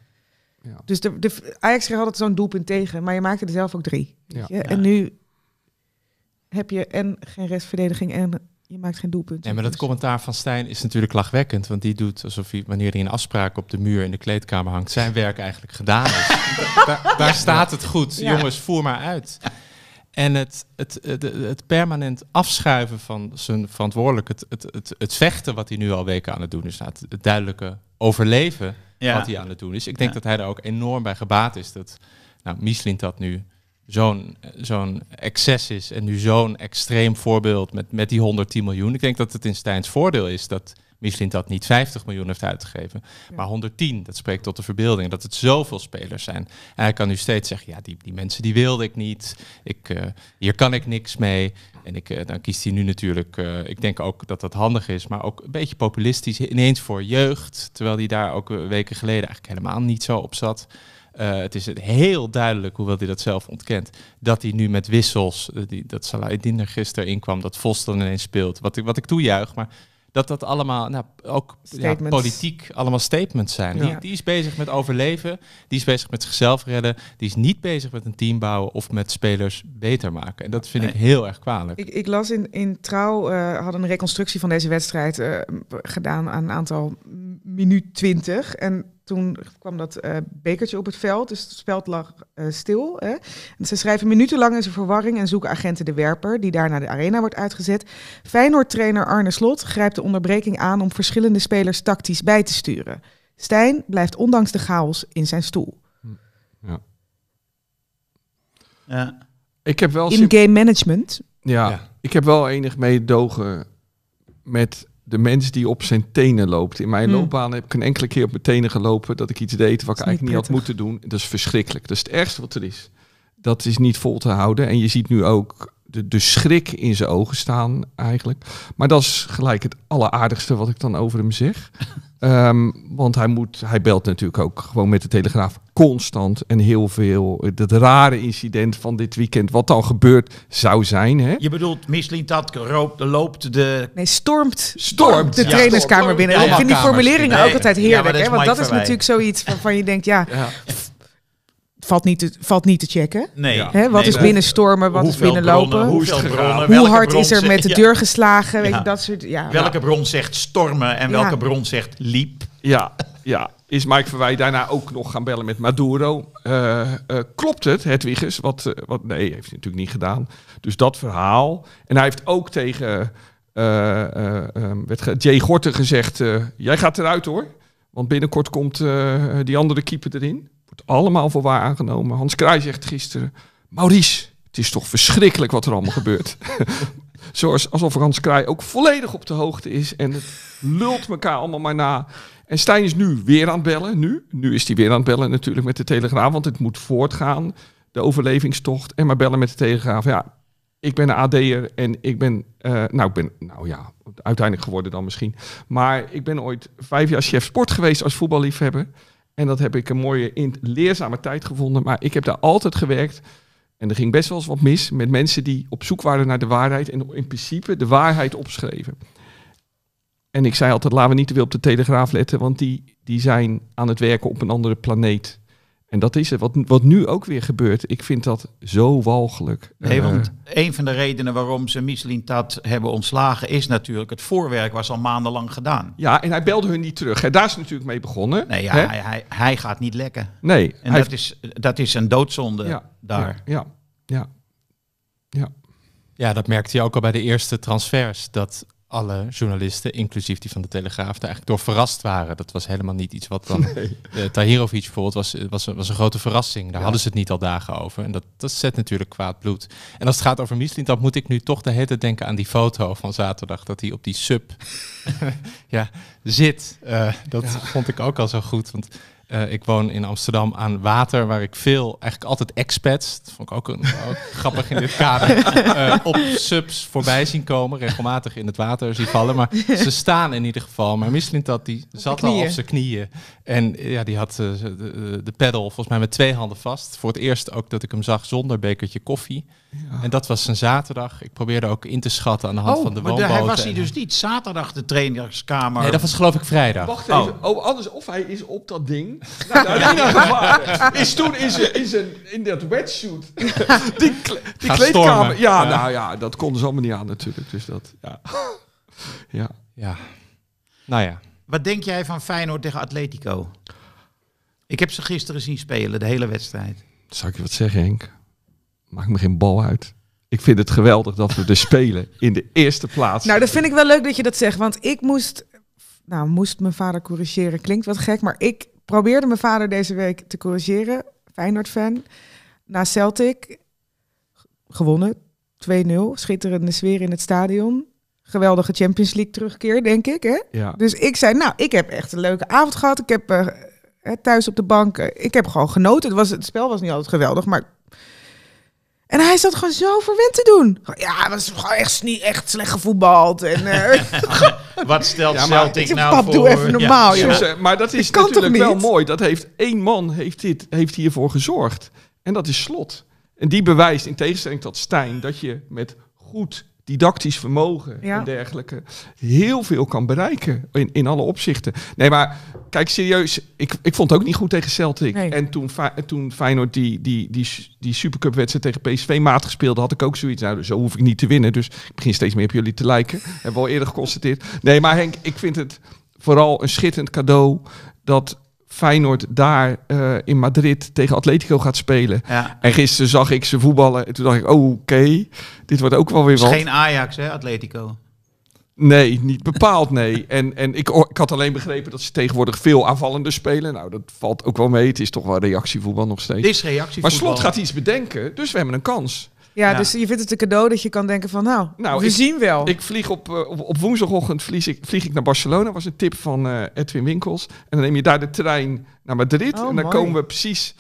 Dus de, de, Ajax kreeg altijd zo'n doelpunt tegen. Maar je maakte er zelf ook drie. En nu heb je en geen restverdediging en je maakt geen doelpunt. Nee, maar dat commentaar van Stijn is natuurlijk lachwekkend. Want die doet alsof hij, wanneer hij een afspraak op de muur in de kleedkamer hangt, zijn werk eigenlijk gedaan is. daar, staat het goed. Jongens, voer maar uit. En het, het, het, het, permanent afschuiven van zijn verantwoordelijk, het, het, het, het vechten wat hij nu al weken aan het doen is, nou, het, het duidelijke overleven ja. wat hij aan het doen is. Ik denk dat hij daar ook enorm bij gebaat is. Dat nou, Mieslint dat nu zo'n zo'n excess is en nu zo'n extreem voorbeeld met, met die 110 miljoen. Ik denk dat het in Stijns voordeel is dat Michelin dat niet 50 miljoen heeft uitgegeven, maar 110. Dat spreekt tot de verbeelding, dat het zoveel spelers zijn. hij kan nu steeds zeggen, ja, die, die mensen die wilde ik niet. Ik, eh, hier kan ik niks mee. En ik, eh, dan kiest hij nu natuurlijk, eh, ik denk ook dat dat handig is, maar ook een beetje populistisch ineens voor jeugd. Terwijl hij daar ook weken geleden eigenlijk helemaal niet zo op zat. Eh, het is heel duidelijk, hoewel hij dat zelf ontkent, dat hij nu met wissels, eh, die, dat Salahuddin er gisteren inkwam, dat Vos dan ineens speelt, wat ik, wat ik toejuich, maar dat dat allemaal, nou, ook politiek, allemaal statements zijn. Die, die, is bezig met overleven, die is bezig met zichzelf redden, die is niet bezig met een team bouwen of met spelers beter maken. En dat vind ik heel erg kwalijk. Ik, ik las in, in Trouw, uh, eh, hadden een reconstructie van deze wedstrijd gedaan aan een aantal minuut twintig. En toen kwam dat uh, bekertje op het veld, dus het veld lag eh, stil. Hè. En ze schrijven minutenlang in zijn verwarring en zoeken agenten de werper, die daarna de arena wordt uitgezet. Feyenoord-trainer Arne Slot grijpt de onderbreking aan om verschillende spelers tactisch bij te sturen. Stijn blijft ondanks de chaos in zijn stoel. Hm, ja. ja. Ik heb wel In-game management. Ja, ik heb wel enig meedogen met de mens die op zijn tenen loopt. In mijn hmm. loopbaan heb ik een enkele keer op mijn tenen gelopen dat ik iets deed wat ik eigenlijk niet had moeten doen. Dat is verschrikkelijk. Dat is het ergste wat er is. Dat is niet vol te houden. En je ziet nu ook de, de schrik in zijn ogen staan eigenlijk. Maar dat is gelijk het alleraardigste wat ik dan over hem zeg. Ehm, want hij, moet, hij belt natuurlijk ook gewoon met de Telegraaf constant en heel veel. Het eh, rare incident van dit weekend, wat dan gebeurd zou zijn. Hè? Je bedoelt, misschien dat loopt de... Nee, stormt, stormt de trainerskamer binnen. ik vind die formuleringen ook altijd heerlijk. hè? Want dat is natuurlijk zoiets waarvan je denkt, ja valt niet te, valt niet te checken. Nee. Hè, wat is is stormen, wat is binnenlopen? lopen? hoe, hard is er met de deur geslagen? Weet dat ja. Welke bron zegt stormen en welke bron zegt liep? Ja, ja. Is Mike Verwij daarna ook nog gaan bellen met Maduro? Eh, eh, klopt het, Hedwiges? Wat, eh, wat, nee, heeft hij natuurlijk niet gedaan. Dus dat verhaal. En hij heeft ook tegen ehm, Jay Gorten gezegd: Jij gaat eruit hoor. Want binnenkort komt die andere keeper erin. Wordt allemaal voor waar aangenomen. Hans Kraai zegt gisteren, Maurice, het is toch verschrikkelijk wat er allemaal gebeurt. Zoals, alsof Hans Kraai ook volledig op de hoogte is en het lult elkaar allemaal maar na. En Stijn is nu weer aan het bellen. Nu, nu is hij weer aan het bellen natuurlijk met de Telegraaf, want het moet voortgaan. De overlevingstocht en maar bellen met de Telegraaf. Ja, ik ben een AD'er en ik ben, eh, nou, ik ben, nou ja, uiteindelijk geworden dan misschien. Maar ik ben ooit vijf jaar chef sport geweest als voetballiefhebber. En dat heb ik een mooie in leerzame tijd gevonden. Maar ik heb daar altijd gewerkt. En er ging best wel eens wat mis met mensen die op zoek waren naar de waarheid. En in principe de waarheid opschreven. En ik zei altijd, laten we niet te veel op de Telegraaf letten. Want die, die zijn aan het werken op een andere planeet. En dat is het. Wat, wat nu ook weer gebeurt, ik vind dat zo walgelijk. Nee, eh, want een van de redenen waarom ze Michelin Tat hebben ontslagen is natuurlijk het voorwerk was al maandenlang gedaan. Ja, en hij belde hun niet terug. En Daar is natuurlijk mee begonnen. Nee, ja, hij, hij, hij, gaat niet lekken. Nee. En dat, is, dat is een doodzonde ja, daar. Ja, ja, ja, ja. dat merkte je ook al bij de eerste transfers. Dat alle journalisten, inclusief die van de Telegraaf, daar eigenlijk door verrast waren. Dat was helemaal niet iets wat dan... Nee. Uh, Tahirovic bijvoorbeeld was, eh, was, was een grote verrassing. Daar hadden ze het niet al dagen over. En dat, dat zet natuurlijk kwaad bloed. En als het gaat over Michelin, dan moet ik nu toch de hele denken aan die foto van zaterdag. Dat hij op die sub ja, zit. Eh, dat vond ik ook al zo goed. Want eh, ik woon in Amsterdam aan water, waar ik veel, eigenlijk altijd expats, dat vond ik ook, een, grappig in dit kader, eh, op subs voorbij zien komen, regelmatig in het water zien vallen. Maar ze staan in ieder geval. Maar dat die zat al op zijn knieën. En ja, die had eh, de, de pedal volgens mij met twee handen vast. Voor het eerst ook dat ik hem zag zonder bekertje koffie. En dat was een zaterdag. Ik probeerde ook in te schatten aan de hand oh, van de woonboot. Maar hij was hij dus niet zaterdag de trainerskamer? Nee, dat was geloof ik vrijdag. Wacht even. Oh. Oh, anders of hij is op dat ding nou, nou, is toen in, zijn, in, zijn, in dat wetsuit. die die kleedkamer. Ja, nou ja, dat konden ze allemaal niet aan natuurlijk. Dus dat, ja. ja. Ja. Nou ja. Wat denk jij van Feyenoord tegen Atletico? Ik heb ze gisteren zien spelen, de hele wedstrijd. Zou ik je wat zeggen, Henk? Maakt me geen bal uit. Ik vind het geweldig dat we er spelen in de eerste plaats. Nou, dat vind ik wel leuk dat je dat zegt. Want ik moest nou, moest mijn vader corrigeren. Klinkt wat gek, maar ik probeerde mijn vader deze week te corrigeren. Feyenoord-fan. Na Celtic. Gewonnen. 2-0. Schitterende sfeer in het stadion. Geweldige Champions League terugkeer, denk ik. Hè? Dus ik zei, nou, ik heb echt een leuke avond gehad. Ik heb eh, thuis op de bank, ik heb gewoon genoten. Het, was, het spel was niet altijd geweldig, maar en hij zat gewoon zo verwend te doen. Ja, was gewoon echt, niet echt slecht gevoetbald. En, eh, Wat stelt ja, Celtic nou voor? doe even normaal, ja. maar dat is natuurlijk wel mooi. Dat heeft één man heeft dit, heeft hiervoor gezorgd. En dat is Slot. En die bewijst in tegenstelling tot Stijn... dat je met goed didactisch vermogen en dergelijke heel veel kan bereiken in, in alle opzichten. Nee, maar kijk, serieus, ik, ik vond het ook niet goed tegen Celtic. En toen, toen Feyenoord die, die, die, die Supercup-wedstrijd tegen PSV maat gespeeld had ik ook zoiets. Nou, zo hoef ik niet te winnen, dus ik begin steeds meer op jullie te lijken. Hebben we al eerder geconstateerd. Nee, maar Henk, ik vind het vooral een schitterend cadeau dat Feyenoord daar eh, in Madrid tegen Atletico gaat spelen. En gisteren zag ik ze voetballen en toen dacht ik, oh, oké, dit wordt ook wel weer wat. geen Ajax, hè, Atletico? Nee, niet bepaald, nee. en en ik, ik had alleen begrepen dat ze tegenwoordig veel aanvallende spelen. Nou, dat valt ook wel mee. Het is toch wel reactievoetbal nog steeds. is reactievoetbal. Maar Slot gaat iets bedenken, dus we hebben een kans. Ja, dus je vindt het een cadeau dat je kan denken van nou, nou we zien wel. Ik vlieg eh, op, op, woensdagochtend vlieg ik, vlieg ik naar Barcelona, was een tip van eh, Edwin Winkels. En dan neem je daar de trein naar Madrid. Oh, en dan komen we precies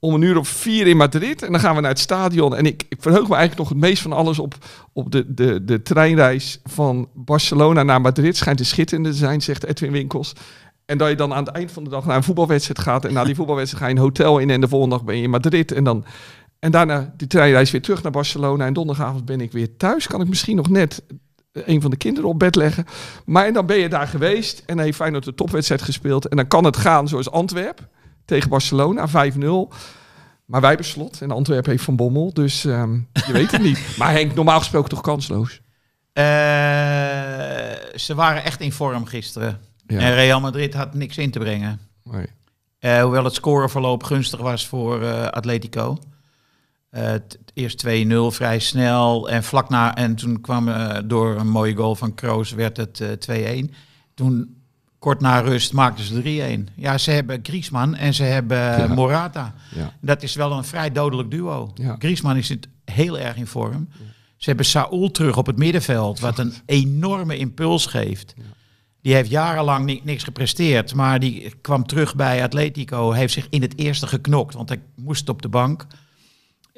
om een uur of vier in Madrid. En dan gaan we naar het stadion. En ik, verheug me eigenlijk nog het meest van alles op, op de, de, de treinreis van Barcelona naar Madrid. Schijnt te schitterende te zijn, zegt Edwin Winkels. En dat je dan aan het eind van de dag naar een voetbalwedstrijd gaat. En na die voetbalwedstrijd ga je een hotel in. En de volgende dag ben je in Madrid. En dan en daarna die treinreis weer terug naar Barcelona. En donderdagavond ben ik weer thuis. Kan ik misschien nog net eh, een van de kinderen op bed leggen. Maar en dan ben je daar geweest. En hij heeft Feyenoord de topwedstrijd gespeeld. En dan kan het gaan zoals Antwerp tegen Barcelona 5-0. Maar wij hebben slot en Antwerpen heeft Van Bommel. Dus ehm, je weet het niet. Maar Henk, normaal gesproken toch kansloos? Eh, ze waren echt in vorm gisteren. En Real Madrid had niks in te brengen. Eh, hoewel het scoreverloop gunstig was voor Atletico. Uh, eerst 2-0 vrij snel. En vlak na. En toen kwam eh, door een mooie goal van Kroos werd het 2-1. Eh, toen kort na rust maakten ze 3-1. Ja, ze hebben Griezmann en ze hebben Morata. Dat is wel een vrij dodelijk duo. Ja. Griezmann is het heel erg in vorm. Ze hebben Saul terug op het middenveld, wat een enorme impuls geeft. Die heeft jarenlang niks gepresteerd, maar die kwam terug bij Atletico, heeft zich in het eerste geknokt, want hij moest op de bank.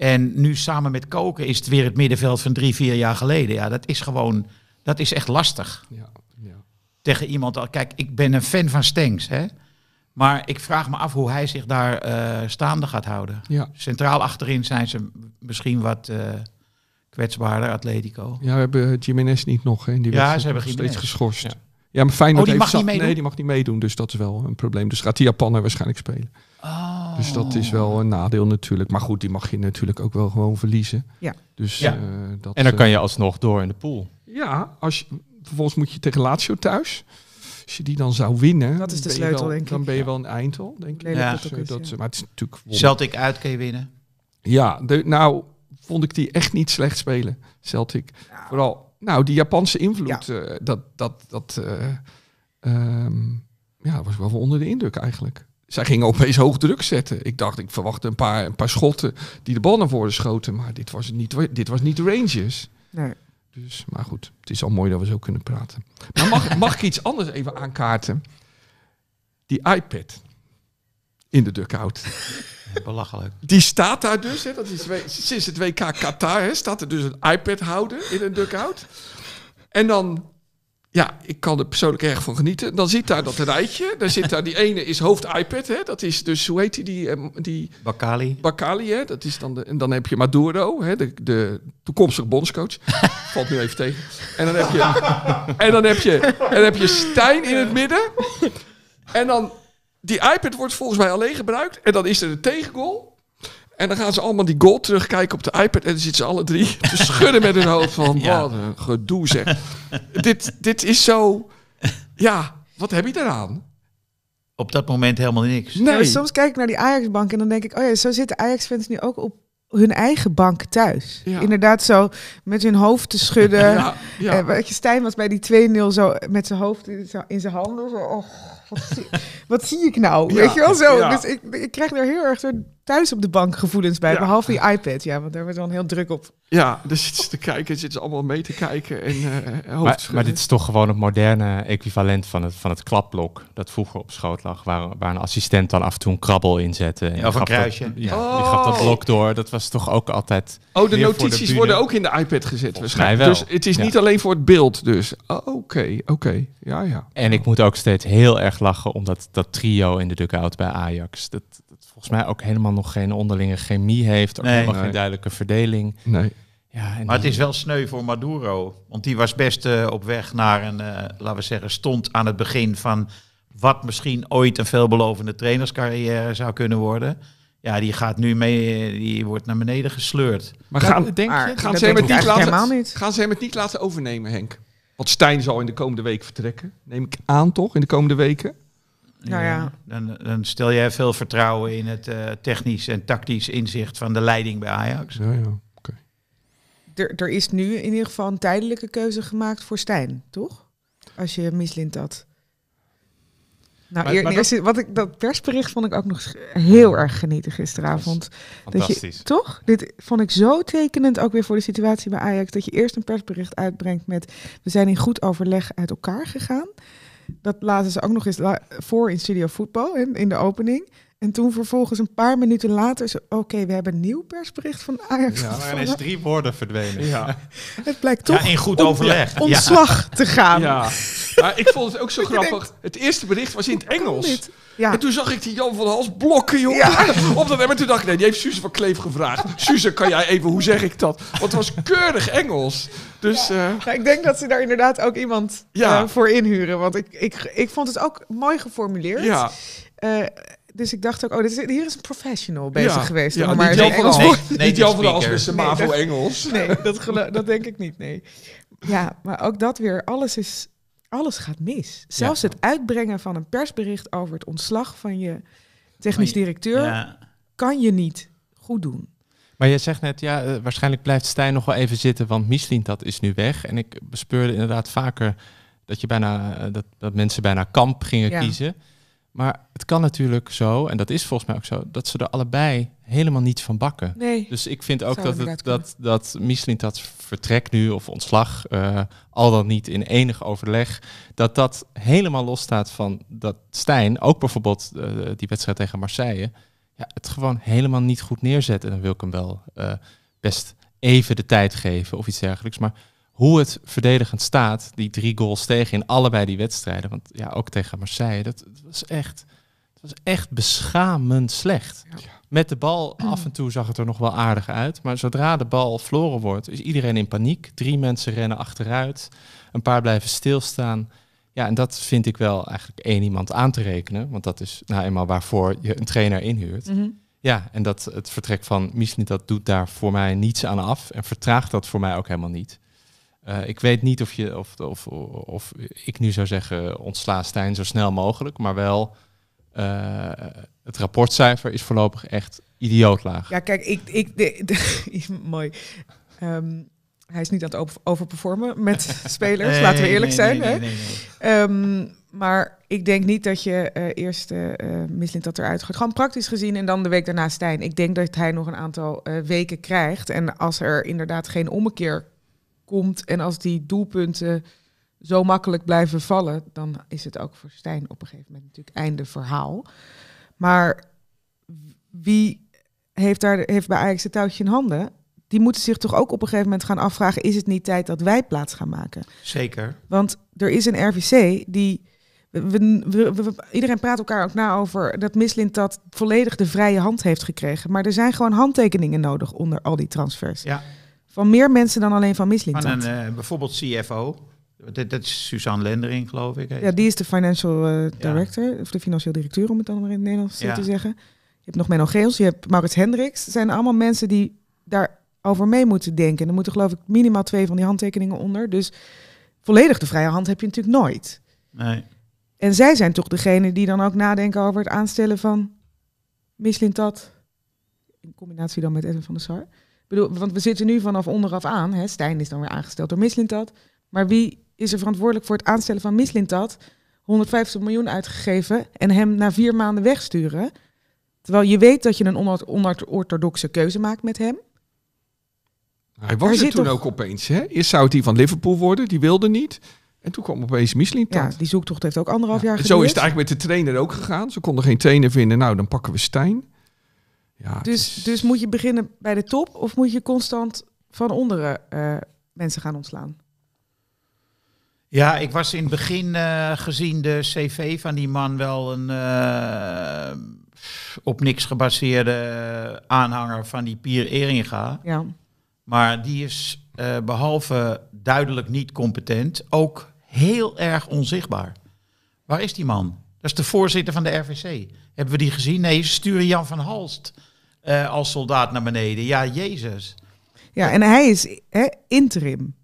En nu samen met koken is het weer het middenveld van drie, vier jaar geleden. Ja, dat is gewoon, dat is echt lastig. Ja, ja. Tegen iemand, al, kijk, ik ben een fan van Stengs, hè. Maar ik vraag me af hoe hij zich daar eh, staande gaat houden. Ja. Centraal achterin zijn ze misschien wat eh, kwetsbaarder, Atletico. Ja, we hebben Jiménez niet nog. Hè? Die ja, ze hebben steeds geschorst. Ja. maar Feyenoord oh, die niet Nee, die mag niet meedoen, dus dat is wel een probleem. Dus gaat die Japaner waarschijnlijk spelen. Oh. Dus dat is wel een nadeel natuurlijk. Maar goed, die mag je natuurlijk ook wel gewoon verliezen. Ja. Dus, eh, en dan eh, kan je alsnog door in de pool. Ja, als je, vervolgens moet je tegen Lazio thuis. Als je die dan zou winnen, dat is de sleutel, denk ik. Dan ben je wel een eindel, denk ik. Ja. Dus, dat, Maar het is natuurlijk. Celtic uit kan je winnen. Ja, nou vond ik die echt niet slecht spelen, Celtic. Vooral, nou, die Japanse invloed, ja. uh, dat, dat, dat ehm, ja, was wel onder de indruk eigenlijk zij gingen opeens hoog druk zetten. Ik dacht, ik verwachtte een paar, een paar schotten die de bal naar voren schoten. Maar dit was niet, dit was niet Rangers. Nee. Dus, maar goed, het is al mooi dat we zo kunnen praten. Maar mag, mag ik iets anders even aankaarten? Die iPad in de duckout. belachelijk. Die staat daar dus, hè, dat is sinds het WK Qatar, hè, staat er dus een ipad houden in een duckout. En dan ja, ik kan er persoonlijk erg van genieten. Dan zit daar dat rijtje. Dan zit daar die ene is hoofd iPad. Hè? Dat is dus, hoe heet die? die, ehm, die Bakali. Bakali, hè? Dat is dan de, en dan heb je Maduro, hè? De, de toekomstige bondscoach. Valt nu even tegen. En dan heb je, en dan heb je, en dan heb je Stijn in het midden. En dan, die iPad wordt volgens mij alleen gebruikt. En dan is er de tegengoal. En dan gaan ze allemaal die goal terugkijken op de iPad. En dan zitten ze alle drie te schudden met hun hoofd van... Wat een gedoe zeg. dit, dit is zo... Ja, wat heb je eraan? Op dat moment helemaal niks. Nee, soms kijk ik naar die Ajax-bank en dan denk ik... Oh ja, zo zitten Ajax-fans nu ook op hun eigen bank thuis. Inderdaad zo met hun hoofd te schudden. Ja, ja. Eh, Stijn was bij die 2-0 zo met zijn hoofd in zijn handen. Zo, oh, wat, zie, wat, zie, ik nou? Weet je wel zo. Dus ik, ik krijg daar heel erg door thuis op de bank gevoelens bij, behalve die iPad. Ja, want daar wordt dan heel druk op. Ja, dus zitten ze te kijken, zitten ze allemaal mee te kijken. En, uh, maar, maar, dit is toch gewoon het moderne equivalent van het, van het klapblok dat vroeger op schoot lag, waar, waar een assistent dan af en toe een krabbel in zette. En ja, of een kruisje. ja, die oh. dat blok door. Dat was toch ook altijd... Oh, de notities worden ook in de iPad gezet waarschijnlijk. Dus het is niet alleen voor het beeld dus. Oh, oké, oké. Ja, ja. En ik moet ook steeds heel erg lachen omdat dat, dat trio in de dugout bij Ajax. Dat, volgens mij ook helemaal nog geen onderlinge chemie heeft. Ook helemaal geen duidelijke verdeling. Nee. Ja, maar het is wel sneu voor Maduro. Want die was best eh, op weg naar een, eh, laten we zeggen, stond aan het begin van wat misschien ooit een veelbelovende trainerscarrière zou kunnen worden. Ja, die gaat nu mee, die wordt naar beneden gesleurd. Maar gaan, denk je, ze hem niet gaan ze hem het niet laten overnemen, Henk? Want Stijn zal in de komende week vertrekken, neem ik aan toch, in de komende weken? Nou ja. dan, dan, stel jij veel vertrouwen in het eh, technisch en tactisch inzicht van de leiding bij Ajax. Ja, ja. Okay. Er, er is nu in ieder geval een tijdelijke keuze gemaakt voor Stijn, toch? Als je mislint dat. Nou, eerst, dat... wat ik, dat persbericht vond ik ook nog heel erg genietig gisteravond. Dat fantastisch. toch? Dit vond ik zo tekenend ook weer voor de situatie bij Ajax. Dat je eerst een persbericht uitbrengt met... we zijn in goed overleg uit elkaar gegaan. Dat laten ze ook nog eens voor in Studio Voetbal in, in de opening. En toen vervolgens een paar minuten later zo, oké, we hebben een nieuw persbericht van Ajax. Ja, er is drie woorden verdwenen. Ja. Het blijkt toch ja, in goed overleg. Om, ontslag te gaan. Ja. Maar ik vond het ook zo grappig. het eerste bericht was in het Engels. Ja. En toen zag ik die Jan van Hals blokken, joh. Ja. Op dat moment toen dacht ik, nee, die heeft Suze van Kleef gevraagd. Suze, kan jij even, hoe zeg ik dat? Want het was keurig Engels. Dus, ja. Eh, ik denk dat ze daar inderdaad ook iemand eh, voor inhuren. Want ik, ik, ik vond het ook mooi geformuleerd. Ja. Eh, dus ik dacht ook, oh, dit is, hier is een professional bezig geweest. Ja, maar niet overal Nee, nee, niet van MAVO-Engels. Nee, dat, dat, denk ik niet, nee. Ja, maar ook dat weer, alles, is, alles gaat mis. Zelfs het uitbrengen van een persbericht over het ontslag van je technisch directeur... kan je niet goed doen. Maar je zegt net, ja, eh, waarschijnlijk blijft Stijn nog wel even zitten... want Michelin, dat is nu weg. En ik bespeurde inderdaad vaker dat, je bijna, eh, dat, dat mensen bijna kamp gingen kiezen... Maar het kan natuurlijk zo, en dat is volgens mij ook zo, dat ze er allebei helemaal niet van bakken. dus ik vind ook dat, het, dat, dat Michelin dat vertrek nu of ontslag, eh, al dan niet in enig overleg, dat dat helemaal los staat van dat Stijn, ook bijvoorbeeld eh, die wedstrijd tegen Marseille, ja, het gewoon helemaal niet goed neerzet. En dan wil ik hem wel eh, best even de tijd geven of iets dergelijks. Maar hoe het verdedigend staat, die drie goals tegen in allebei die wedstrijden. Want ja, ook tegen Marseille, dat, was, echt, dat was echt beschamend slecht. Met de bal af en toe zag het er nog wel aardig uit. Maar zodra de bal verloren wordt, is iedereen in paniek. Drie mensen rennen achteruit, een paar blijven stilstaan. Ja, en dat vind ik wel eigenlijk één iemand aan te rekenen. Want dat is nou eenmaal waarvoor je een trainer inhuurt. Mhm. Ja, en dat het vertrek van Misli, dat doet daar voor mij niets aan af. En vertraagt dat voor mij ook helemaal niet. Eh, ik weet niet of, je, of, of, of ik nu zou zeggen ontsla Stijn zo snel mogelijk, maar wel eh, het rapportcijfer is voorlopig echt idioot laag. Ja, kijk, ik, ik, de, mooi. Ehm, hij is niet aan het over, overperformen met spelers, laten we eerlijk zijn. hè? Ehm, maar ik denk niet dat je uh, eerst uh, mislint dat eruit gaat. Gewoon praktisch gezien en dan de week daarna Stijn. Ik denk dat hij nog een aantal weken krijgt. En als er inderdaad geen ommekeer komt en als die doelpunten zo makkelijk blijven vallen, dan is het ook voor Stijn op een gegeven moment natuurlijk einde verhaal. Maar wie heeft, daar, heeft bij Ajax het touwtje in handen? Die moeten zich toch ook op een gegeven moment gaan afvragen: is het niet tijd dat wij plaats gaan maken? Zeker. Want er is een RVC die. We, iedereen praat elkaar ook na over dat Mislint dat volledig de vrije hand heeft gekregen. Maar er zijn gewoon handtekeningen nodig onder al die transfers. Ja. Van meer mensen dan alleen van Mislintat. Van een, eh, bijvoorbeeld CFO. Dat, dat, is Suzanne Lendering, geloof ik. Ja, die is de financial eh, director, of de financieel directeur, om het dan maar in het Nederlands te zeggen. Je hebt nog Menno Geels, je hebt Maurits Hendricks. Het zijn allemaal mensen die daarover mee moeten denken. En er moeten geloof ik minimaal twee van die handtekeningen onder. Dus volledig de vrije hand heb je natuurlijk nooit. Nee. En zij zijn toch degene die dan ook nadenken over het aanstellen van Mislintat dat? In combinatie dan met Edwin van der Sar bedoel, want we zitten nu vanaf onderaf aan. Hè, Stijn is dan weer aangesteld door Mislintat. Maar wie is er verantwoordelijk voor het aanstellen van Mislintat? 150 miljoen uitgegeven en hem na vier maanden wegsturen. Terwijl je weet dat je een onorthodoxe keuze maakt met hem. Nou, hij was er, toen ook opeens. Hè? Eerst zou het die van Liverpool worden, die wilde niet. En toen kwam opeens Mislintat. Ja, die zoektocht heeft ook anderhalf jaar geduurd. Zo is het eigenlijk met de trainer ook gegaan. Ze konden geen trainer vinden. Nou, dan pakken we Stijn dus, dus moet je beginnen bij de top of moet je constant van onderen eh, mensen gaan ontslaan? Ja, ik was in het begin eh, gezien de cv van die man wel een eh, op niks gebaseerde aanhanger van die Pier Eringa. Ja. Maar die is behalve duidelijk niet competent ook heel erg onzichtbaar. Waar is die man? Dat is de voorzitter van de RVC. Hebben we die gezien? Nee, stuur Jan van Halst eh, als soldaat naar beneden. Ja, Jezus. Ja, en hij is hè, interim.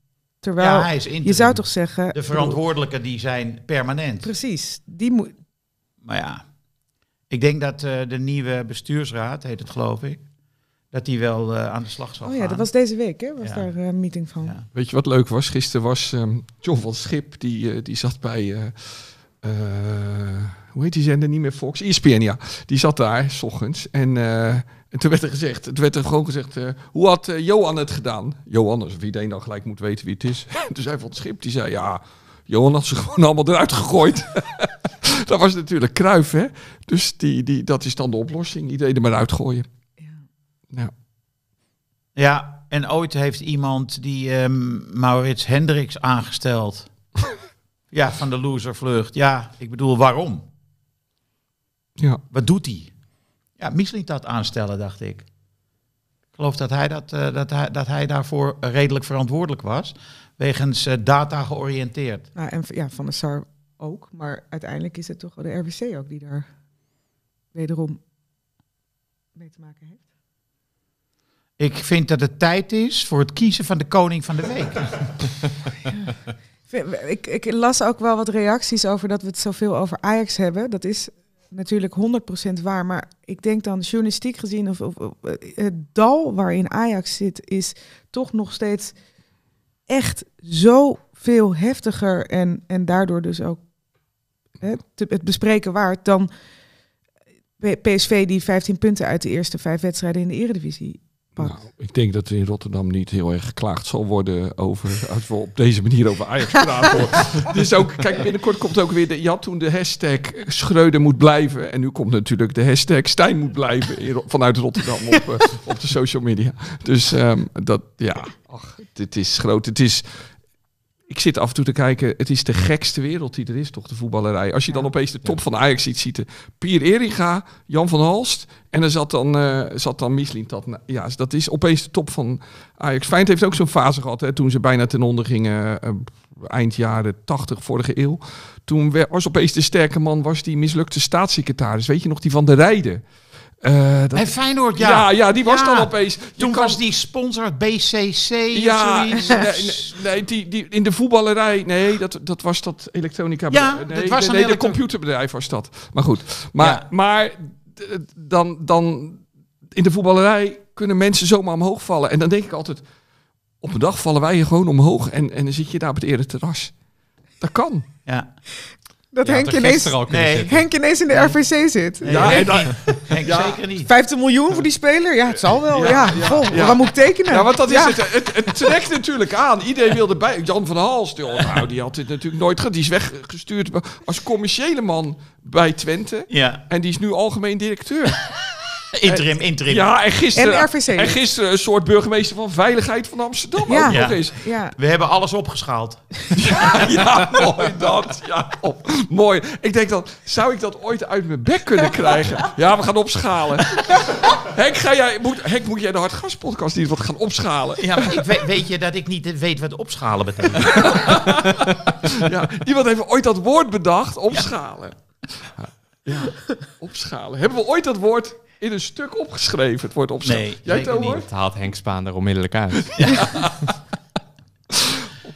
Terwijl hij is interim. Je zou toch zeggen. De verantwoordelijken die zijn permanent. Precies. Die moet. Maar ja, ik denk dat eh, de nieuwe bestuursraad, heet het geloof ik, dat die wel eh, aan de slag zal oh, Ja, dat was deze week, hè? Was daar een meeting van. Ja. Weet je wat leuk was? Gisteren was um, John van Schip, die, die zat bij. Uh, hoe heet die zender niet meer, Fox? ESPN, ja. Die zat daar, s ochtends. En, eh, en, toen werd er gezegd, het werd er gewoon gezegd, eh, hoe had eh, Johan het gedaan? Johan, wie iedereen dan gelijk moet weten wie het is. toen zei van het schip, die zei, ja, Johan had ze gewoon allemaal eruit gegooid. dat was natuurlijk kruif, hè. Dus die, die, dat is dan de oplossing, iedereen er maar uitgooien. Ja. ja. ja. En ooit heeft iemand die ehm, Maurits Hendricks aangesteld. ja, van de loser loservlucht. Ja, ik bedoel, waarom? Ja. Wat doet hij? Ja, Misschien dat aanstellen, dacht ik. Ik geloof dat hij, dat, eh, dat, hij, dat hij daarvoor redelijk verantwoordelijk was. Wegens eh, data georiënteerd. en ja, Van de Sar ook. Maar uiteindelijk is het toch de RWC ook die daar wederom mee te maken heeft. Ik vind dat het tijd is voor het kiezen van de koning van de week. ik, ik las ook wel wat reacties over dat we het zoveel over Ajax hebben. Dat is natuurlijk 100% waar, maar ik denk dan journalistiek gezien, of, of, eh, het dal waarin Ajax zit, is toch nog steeds echt zo veel heftiger en, en daardoor dus ook hè, het bespreken waard dan PSV die 15 punten uit de eerste vijf wedstrijden in de Eredivisie nou, ik denk dat er in Rotterdam niet heel erg geklaagd zal worden over als we op deze manier over Ajax praten. dus ook, kijk, binnenkort komt ook weer de. Je had toen de hashtag Schreuder moet blijven. En nu komt natuurlijk de hashtag Stijn moet blijven vanuit Rotterdam op, eh, op de social media. Dus ehm, dat ja, ach, dit is groot. Het is ik zit af en toe te kijken, het is de gekste wereld die er is, toch, de voetballerij. Als je dan opeens de top van Ajax ziet zitten. Pier Eringa, Jan van Halst en er zat dan, eh, zat dan Mislintat. Nou, ja, dat is opeens de top van Ajax. Feyenoord heeft ook zo'n fase gehad, hè, toen ze bijna ten onder gingen, eh, eh, eind jaren 80, vorige eeuw. Toen was opeens de sterke man, was die mislukte staatssecretaris, weet je nog, die van de Rijden. Uh, dat... En Feyenoord, ja. Ja, ja die was dan opeens. Toen was die sponsor BCC ja, nee, nee, die, die, in de voetballerij, nee, dat, dat was dat elektronica. Ja, nee, dat was nee, de computerbedrijf was dat. Maar goed, maar, maar eh, dan, dan in de voetballerij kunnen mensen zomaar omhoog vallen. En dan denk ik altijd, op een dag vallen wij hier gewoon omhoog en, en dan zit je daar op het eerder terras. Dat kan. Ja. Dat Henk ineens, nee. Henk ineens in de RVC zit. Nee, ja, zeker niet. 15 miljoen voor die speler? Ja, het zal wel. Ja, ja, moet ik tekenen? Ja, want dat is het, het, het. trekt natuurlijk aan. Iedereen wilde bij. Jan van Hals, nou, die had dit natuurlijk nooit gehad. Die is weggestuurd als commerciële man bij Twente. Ja. En die is nu algemeen directeur. interim, interim. Ja, en gisteren, en, gisteren een soort burgemeester van Veiligheid van Amsterdam ja. ook nog eens. Ja. We hebben alles opgeschaald. ja, mooi dat. Ja, op. Mooi. Ik denk dat zou ik dat ooit uit mijn bek kunnen krijgen? Ja, we gaan opschalen. Henk, ga jij, moet, Henk, moet jij de Hardgaspodcast niet wat gaan opschalen? Ja, maar ik weet, je dat ik niet weet wat opschalen betekent? ja, iemand heeft ooit dat woord bedacht, opschalen. ja. Opschalen. Hebben we ooit dat woord in een stuk opgeschreven. Het wordt opgeschreven. Nee, Jij zeker niet. Het haalt Henk Spaan er onmiddellijk uit. Ja.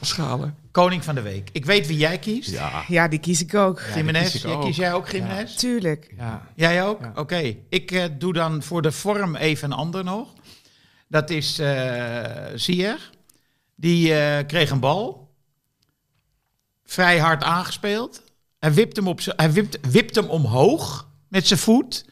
Schalen. Koning van de Week. Ik weet wie jij kiest. Ja, Ja, die kies ik ook. Ja, kies Jij- ook. Kies jij ook Jiménez? Tuurlijk. ja. Jij ook? Oké. Ik eh, doe dan voor de vorm even een ander nog. Dat is eh Sier. Die eh, kreeg een bal. Vrij hard aangespeeld. Hij wipt hem, op hij wipt hem omhoog met zijn voet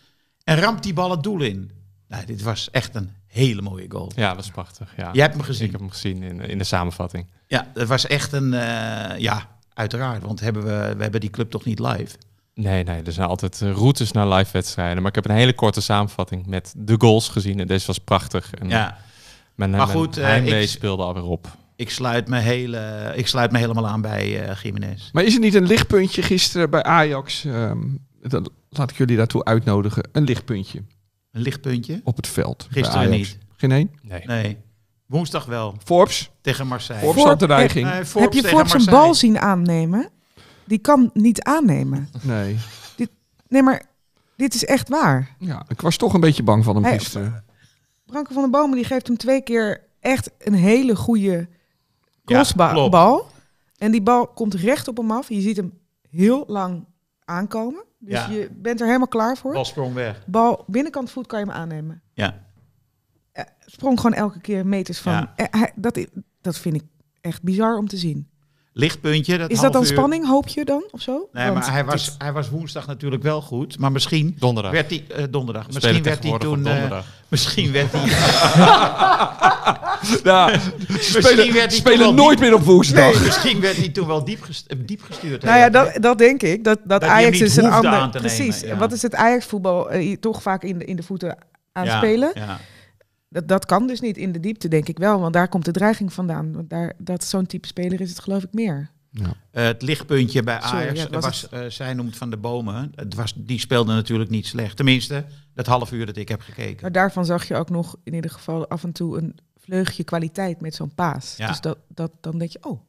en ramt die bal het doel in. Nou, dit was echt een hele mooie goal. Ja, dat was prachtig. Ja. Je hebt hem gezien. Ik heb hem gezien in, in de samenvatting. Ja, dat was echt een... Eh, ja, uiteraard. Want hebben we, we hebben die club toch niet live? Nee, nee, er zijn altijd eh, routes naar live wedstrijden. Maar ik heb een hele korte samenvatting met de goals gezien. En deze was prachtig. En ja. Eh, mijn, maar goed, mijn uh, ik, speelde alweer op. Ik sluit me, hele, ik sluit me helemaal aan bij uh, Jiménez. Maar is het niet een lichtpuntje gisteren bij Ajax? Ehm, dat laat ik jullie daartoe uitnodigen. Een lichtpuntje. Een lichtpuntje? Op het veld. Gisteren niet. Geen één? Nee. nee. Woensdag wel. Forbes. Tegen Marseille. Forbes had de neiging. Forbes Heb je Forbes een bal zien aannemen? Die kan niet aannemen. Nee. Dit, nee, maar dit is echt waar. Ja, ik was toch een beetje bang van hem gisteren. Branko van den Bomen die geeft hem twee keer echt een hele goede crossbal. Ja, en die bal komt recht op hem af. Je ziet hem heel lang aankomen. Dus je bent er helemaal klaar voor. Bal sprong weg. Bal binnenkant voet kan je hem aannemen. Ja. Eh, sprong gewoon elke keer meters van. Eh, dat, dat vind ik echt bizar om te zien lichtpuntje. Dat is dat dan uur. spanning, hoop je dan? Of zo? Nee, maar hij was, hij was woensdag natuurlijk wel goed. Maar misschien donderdag. werd hij... Uh, donderdag. misschien werd hij toen... Uh, misschien werd hij... nou, spelen, werd spelen nooit meer op woensdag. misschien werd hij toen wel diep, gestuurd. Diep nou ja, dat, dat, denk ik. Dat, dat, Ajax is een ander... Precies. Wat is het Ajax-voetbal eh, toch vaak in de, in de voeten aan ja, spelen? Ja. Dat, dat kan dus niet in de diepte, denk ik wel. Want daar komt de dreiging vandaan. Want daar, dat zo'n type speler is het geloof ik meer. Ja. Eh, het lichtpuntje bij Ajax Sorry, was, eh, zij noemt Van de Bomen. Het was, die speelde natuurlijk niet slecht. Tenminste, dat half uur dat ik heb gekeken. Maar daarvan zag je ook nog in ieder geval af en toe een vleugje kwaliteit met zo'n paas. Ja. Dus dat, dat, dan denk je, oh.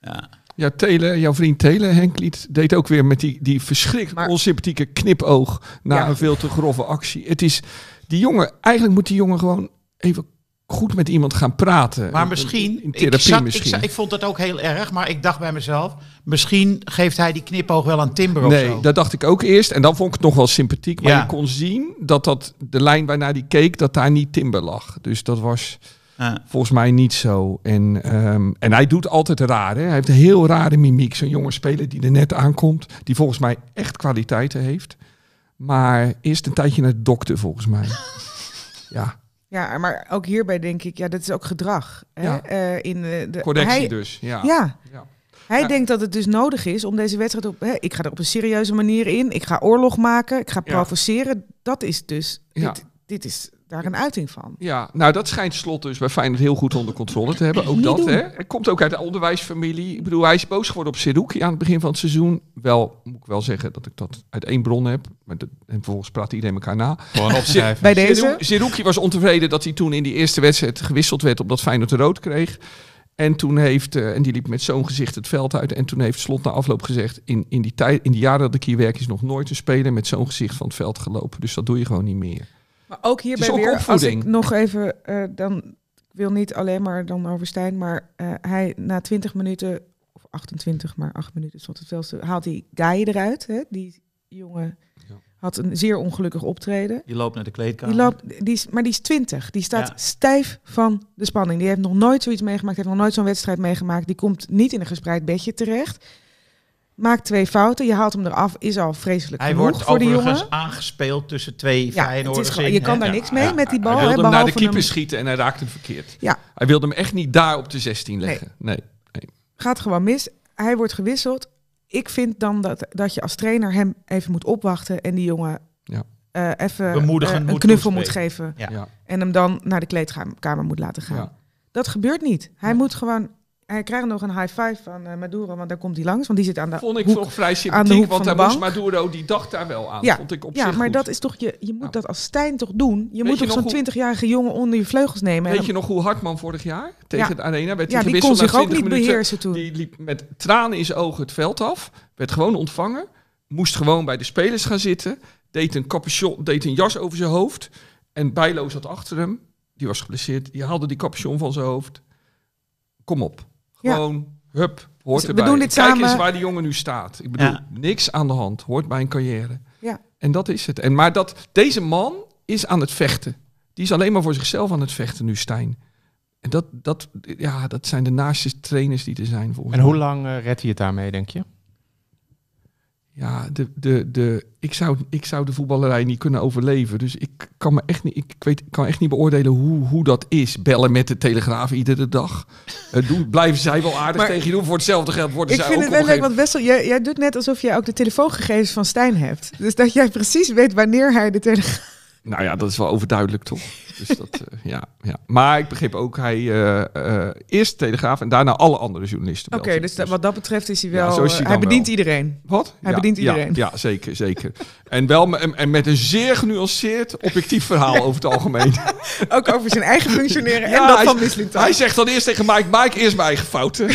Ja. Ja, Telen, jouw vriend Telen, Henk deed ook weer met die, die verschrikkelijk onsympathieke knipoog na een veel te grove actie. Het is, die jongen, eigenlijk moet die jongen gewoon even goed met iemand gaan praten. Maar misschien, in therapie ik, misschien. Ik, ik, vond dat ook heel erg, maar ik dacht bij mezelf, misschien geeft hij die knipoog wel aan Timber nee, of dat dacht ik ook eerst en dan vond ik het nog wel sympathiek. Maar ja. je kon zien dat, dat de lijn waarna die keek, dat daar niet Timber lag. Dus dat was... Volgens mij niet zo. En, ehm, en hij doet altijd raar. Hè? Hij heeft een heel rare mimiek. Zo'n jonge speler die er net aankomt. Die volgens mij echt kwaliteiten heeft. Maar eerst een tijdje naar de dokter volgens mij. ja. Ja, maar ook hierbij denk ik, ja, dat is ook gedrag. Ja. Hè? Eh, in eh, de, Correctie dus, ja. ja. Hij denkt dat het dus nodig is om deze wedstrijd op... Hè, ik ga er op een serieuze manier in, ik ga oorlog maken, ik ga provoceren. Dat is dus... Dit, dit is een uiting van. Ja, nou dat schijnt Slot dus bij Feyenoord heel goed onder controle te hebben. Ook dat, hè. Hij komt ook uit de onderwijsfamilie. Ik bedoel, hij is boos geworden op Seruki aan het begin van het seizoen. Wel, moet ik wel zeggen dat ik dat uit één bron heb. Maar dat, en vervolgens praat iedereen elkaar na. een bij deze? Seruki was ontevreden dat hij toen in die eerste wedstrijd gewisseld werd... omdat Feyenoord de rood kreeg. En toen heeft, eh, en die liep met zo'n gezicht het veld uit. En toen heeft Slot na afloop gezegd: in, in, die, tijd, in die jaren dat ik hier werk, is nog nooit een speler met zo'n gezicht van het veld gelopen. Dus dat doe je gewoon niet meer. Maar ook hier bij weer, opvoeding. als ik nog even, uh, dan wil niet alleen maar dan over Stijn, maar eh, hij na 20 minuten, of 28, maar 8 minuten stond het veldste, haalt die guy eruit, hè? die jongen had een zeer ongelukkig optreden. Die loopt naar de kleedkamer. Die is, maar die is 20. Die staat stijf van de spanning. Die heeft nog nooit zoiets meegemaakt. Heeft nog nooit zo'n wedstrijd meegemaakt. Die komt niet in een gespreid bedje terecht maakt twee fouten, je haalt hem eraf, is al vreselijk Hij wordt voor die jongen. aangespeeld tussen twee ja, is, Je kan daar niks mee met die bal. Hij wilde hem naar de keeper schieten en hij raakt hem verkeerd. Ja. Hij wilde hem echt niet daar op de 16 leggen. Nee. nee. Gaat gewoon mis. Hij wordt gewisseld. Ik vind dan dat, dat je als trainer hem even moet opwachten en die jongen ja. Eh, even eh, een knuffel moet geven. Ja. En hem dan naar de kleedkamer moet laten gaan. Dat gebeurt niet. Hij moet gewoon hij krijgt nog een high five van eh, Maduro, want daar komt hij langs. Want die zit aan de Vond ik toch vrij sympathiek, want daar moest Maduro, die dacht daar wel aan. Ja, vond ik op ja maar dat is toch, je, je moet nou. dat als Stijn toch doen. Je moet toch zo'n twintigjarige jongen onder je vleugels nemen. Weet je nog hoe Hartman vorig jaar tegen de Arena werd ja, die gewisseld? Die kon zich ook niet minuten. beheersen toen. Die liep met tranen in zijn ogen het veld af, werd gewoon ontvangen, moest gewoon bij de spelers gaan zitten, deed een, capuchon, deed een jas over zijn hoofd en Bijlo zat achter hem. Die was geblesseerd, die haalde die capuchon van zijn hoofd. Kom op. Gewoon, hup, hoort erbij. We doen dit Kijk samen. eens waar die jongen nu staat. Ik bedoel, niks aan de hand. Hoort bij een carrière. Ja. En dat is het. En, maar dat, deze man is aan het vechten. Die is alleen maar voor zichzelf aan het vechten nu, Stijn. En dat, dat, ja, dat zijn de naaste trainers die er zijn. voor. en hoe lang eh, redt hij het daarmee, denk je? Ja, de, de, de, ik, zou, ik zou de voetballerij niet kunnen overleven. Dus ik kan, me echt niet, ik weet, kan echt niet beoordelen hoe, hoe dat is. Bellen met de Telegraaf iedere dag. Uh, eh, doen, blijven zij wel aardig tegen je doen. Voor hetzelfde geld worden ik ook Ik vind het wel leuk, want Wessel, jij, jij doet net alsof jij ook de telefoongegevens van Stijn hebt. Dus dat jij precies weet wanneer hij de Telegraaf nou ja, dat is wel overduidelijk, toch? Dus dat, eh, ja, ja. Maar ik begreep ook, hij uh, eerst Telegraaf en daarna alle andere journalisten. Oké, dus, dus, wat dat betreft is hij wel... Ja, hij, hij bedient iedereen. Wat? Hij bedient iedereen. Ja, ja zeker, zeker. en wel met een zeer genuanceerd, objectief verhaal over het algemeen. ook over zijn eigen functioneren en dat van Miss Hij zegt dan eerst tegen Mike, Mike, eerst mijn eigen fouten.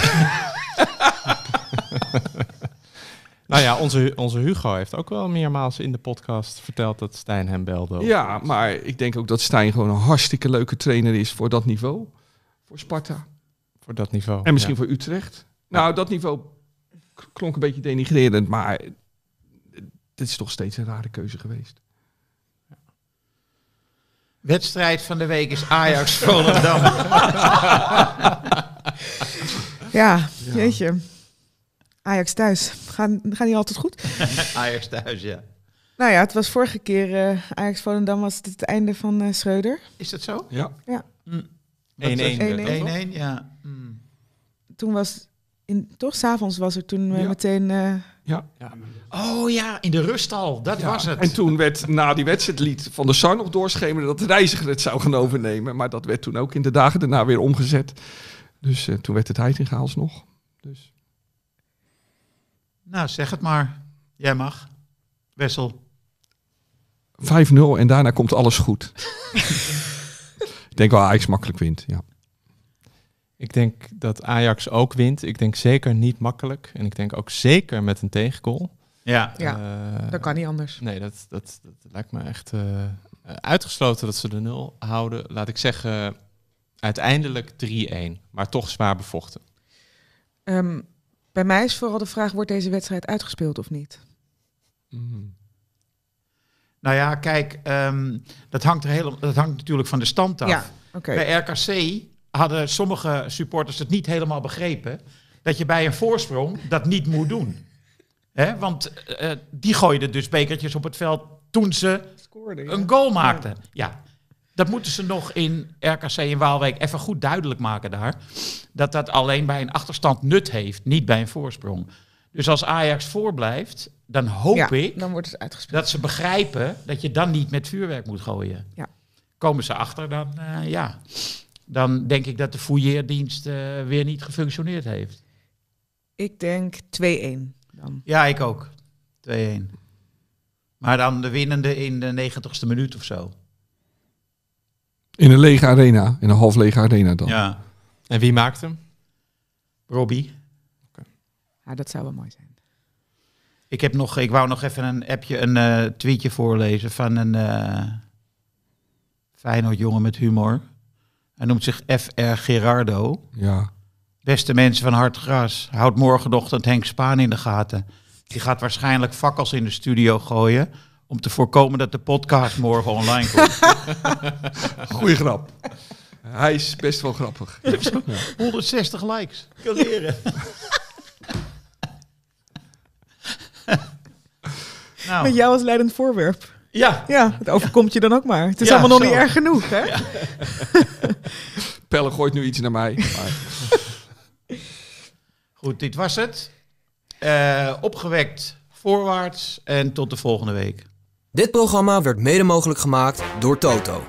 Nou ja, onze, onze Hugo heeft ook wel meermaals in de podcast verteld dat Stijn hem belde. Ja, maar ik denk ook dat Stijn gewoon een hartstikke leuke trainer is voor dat niveau. Voor Sparta. Voor dat niveau. En misschien voor Utrecht. Nou, dat niveau klonk een beetje denigrerend, maar het is toch steeds een rare keuze geweest. Wedstrijd van de week is Ajax Volendam. ja, weet je. Ajax thuis. Gaan, gaan die altijd goed? Ajax thuis, ja. Nou ja, het was vorige keer uh, en dan was het, het einde van eh, Schreuder. Is dat zo? Ja. 1-1. Ja. 1-1, hm. ja. Hm. Toen was, in, toch s'avonds was er toen weer eh, meteen... Eh, ja. ja. Oh ja, in de rust al. Dat was het. En toen werd na die wedstrijd van de Sar nog doorschemeren dat de reiziger het zou gaan overnemen. Maar dat werd toen ook in de dagen daarna weer omgezet. Dus toen werd het Haals nog. Dus. Nou, zeg het maar. Jij mag. Wessel. 5-0 en daarna komt alles goed. ik denk wel Ajax makkelijk wint, ja. Ik denk dat Ajax ook wint. Ik denk zeker niet makkelijk. En ik denk ook zeker met een tegenkool. Ja, ja eh, dat kan niet anders. Nee, dat, dat, dat lijkt me echt eh, uitgesloten dat ze de nul houden. Laat ik zeggen, uiteindelijk 3-1. Maar toch zwaar bevochten. Um, bij mij is vooral de vraag: wordt deze wedstrijd uitgespeeld of niet? Mhm. Nou ja, kijk, ehm, dat, hangt er heel, dat hangt natuurlijk van de stand af. Bij RKC hadden sommige supporters het niet helemaal begrepen dat je bij een voorsprong dat niet moet doen. He, want eh, eh, die gooiden dus bekertjes op het veld toen ze een goal maakten. Ja. ja. Dat moeten ze nog in RKC in Waalwijk even goed duidelijk maken daar. Dat dat alleen bij een achterstand nut heeft, niet bij een voorsprong. Dus als Ajax voorblijft, dan hoop ja, ik dan wordt het uitgespeeld. dat ze begrijpen dat je dan niet met vuurwerk moet gooien. Ja. Komen ze achter, dan eh, ja. Dan denk ik dat de fouilleerdienst eh, weer niet gefunctioneerd heeft. Ik denk 2-1 Ja, ik ook. 2-1. Maar dan de winnende in de negentigste minuut of zo. In een lege arena. In een half lege arena dan. Ja. En wie maakt hem? Robbie. Okay. Ja, dat zou wel mooi zijn. Ik, heb nog, ik wou nog even een appje, een eh, tweetje voorlezen van een uh, jongen met humor. Hij noemt zich F.R. Gerardo. Ja. Beste mensen van Hard Gras, houd morgenochtend Henk Spaan in de gaten. Die gaat waarschijnlijk fakkels in de studio gooien om te voorkomen dat de podcast morgen online komt. Goeie grap. Hij is best wel grappig. 160 likes. Kan nou. Met jou als leidend voorwerp. Ja. Ja, het overkomt je dan ook maar. Het is allemaal nog niet erg genoeg, hè? Pelle gooit nu iets naar mij. Maar. Goed, dit was het. Eh, opgewekt voorwaarts en tot de volgende week. Dit programma werd mede mogelijk gemaakt door Toto.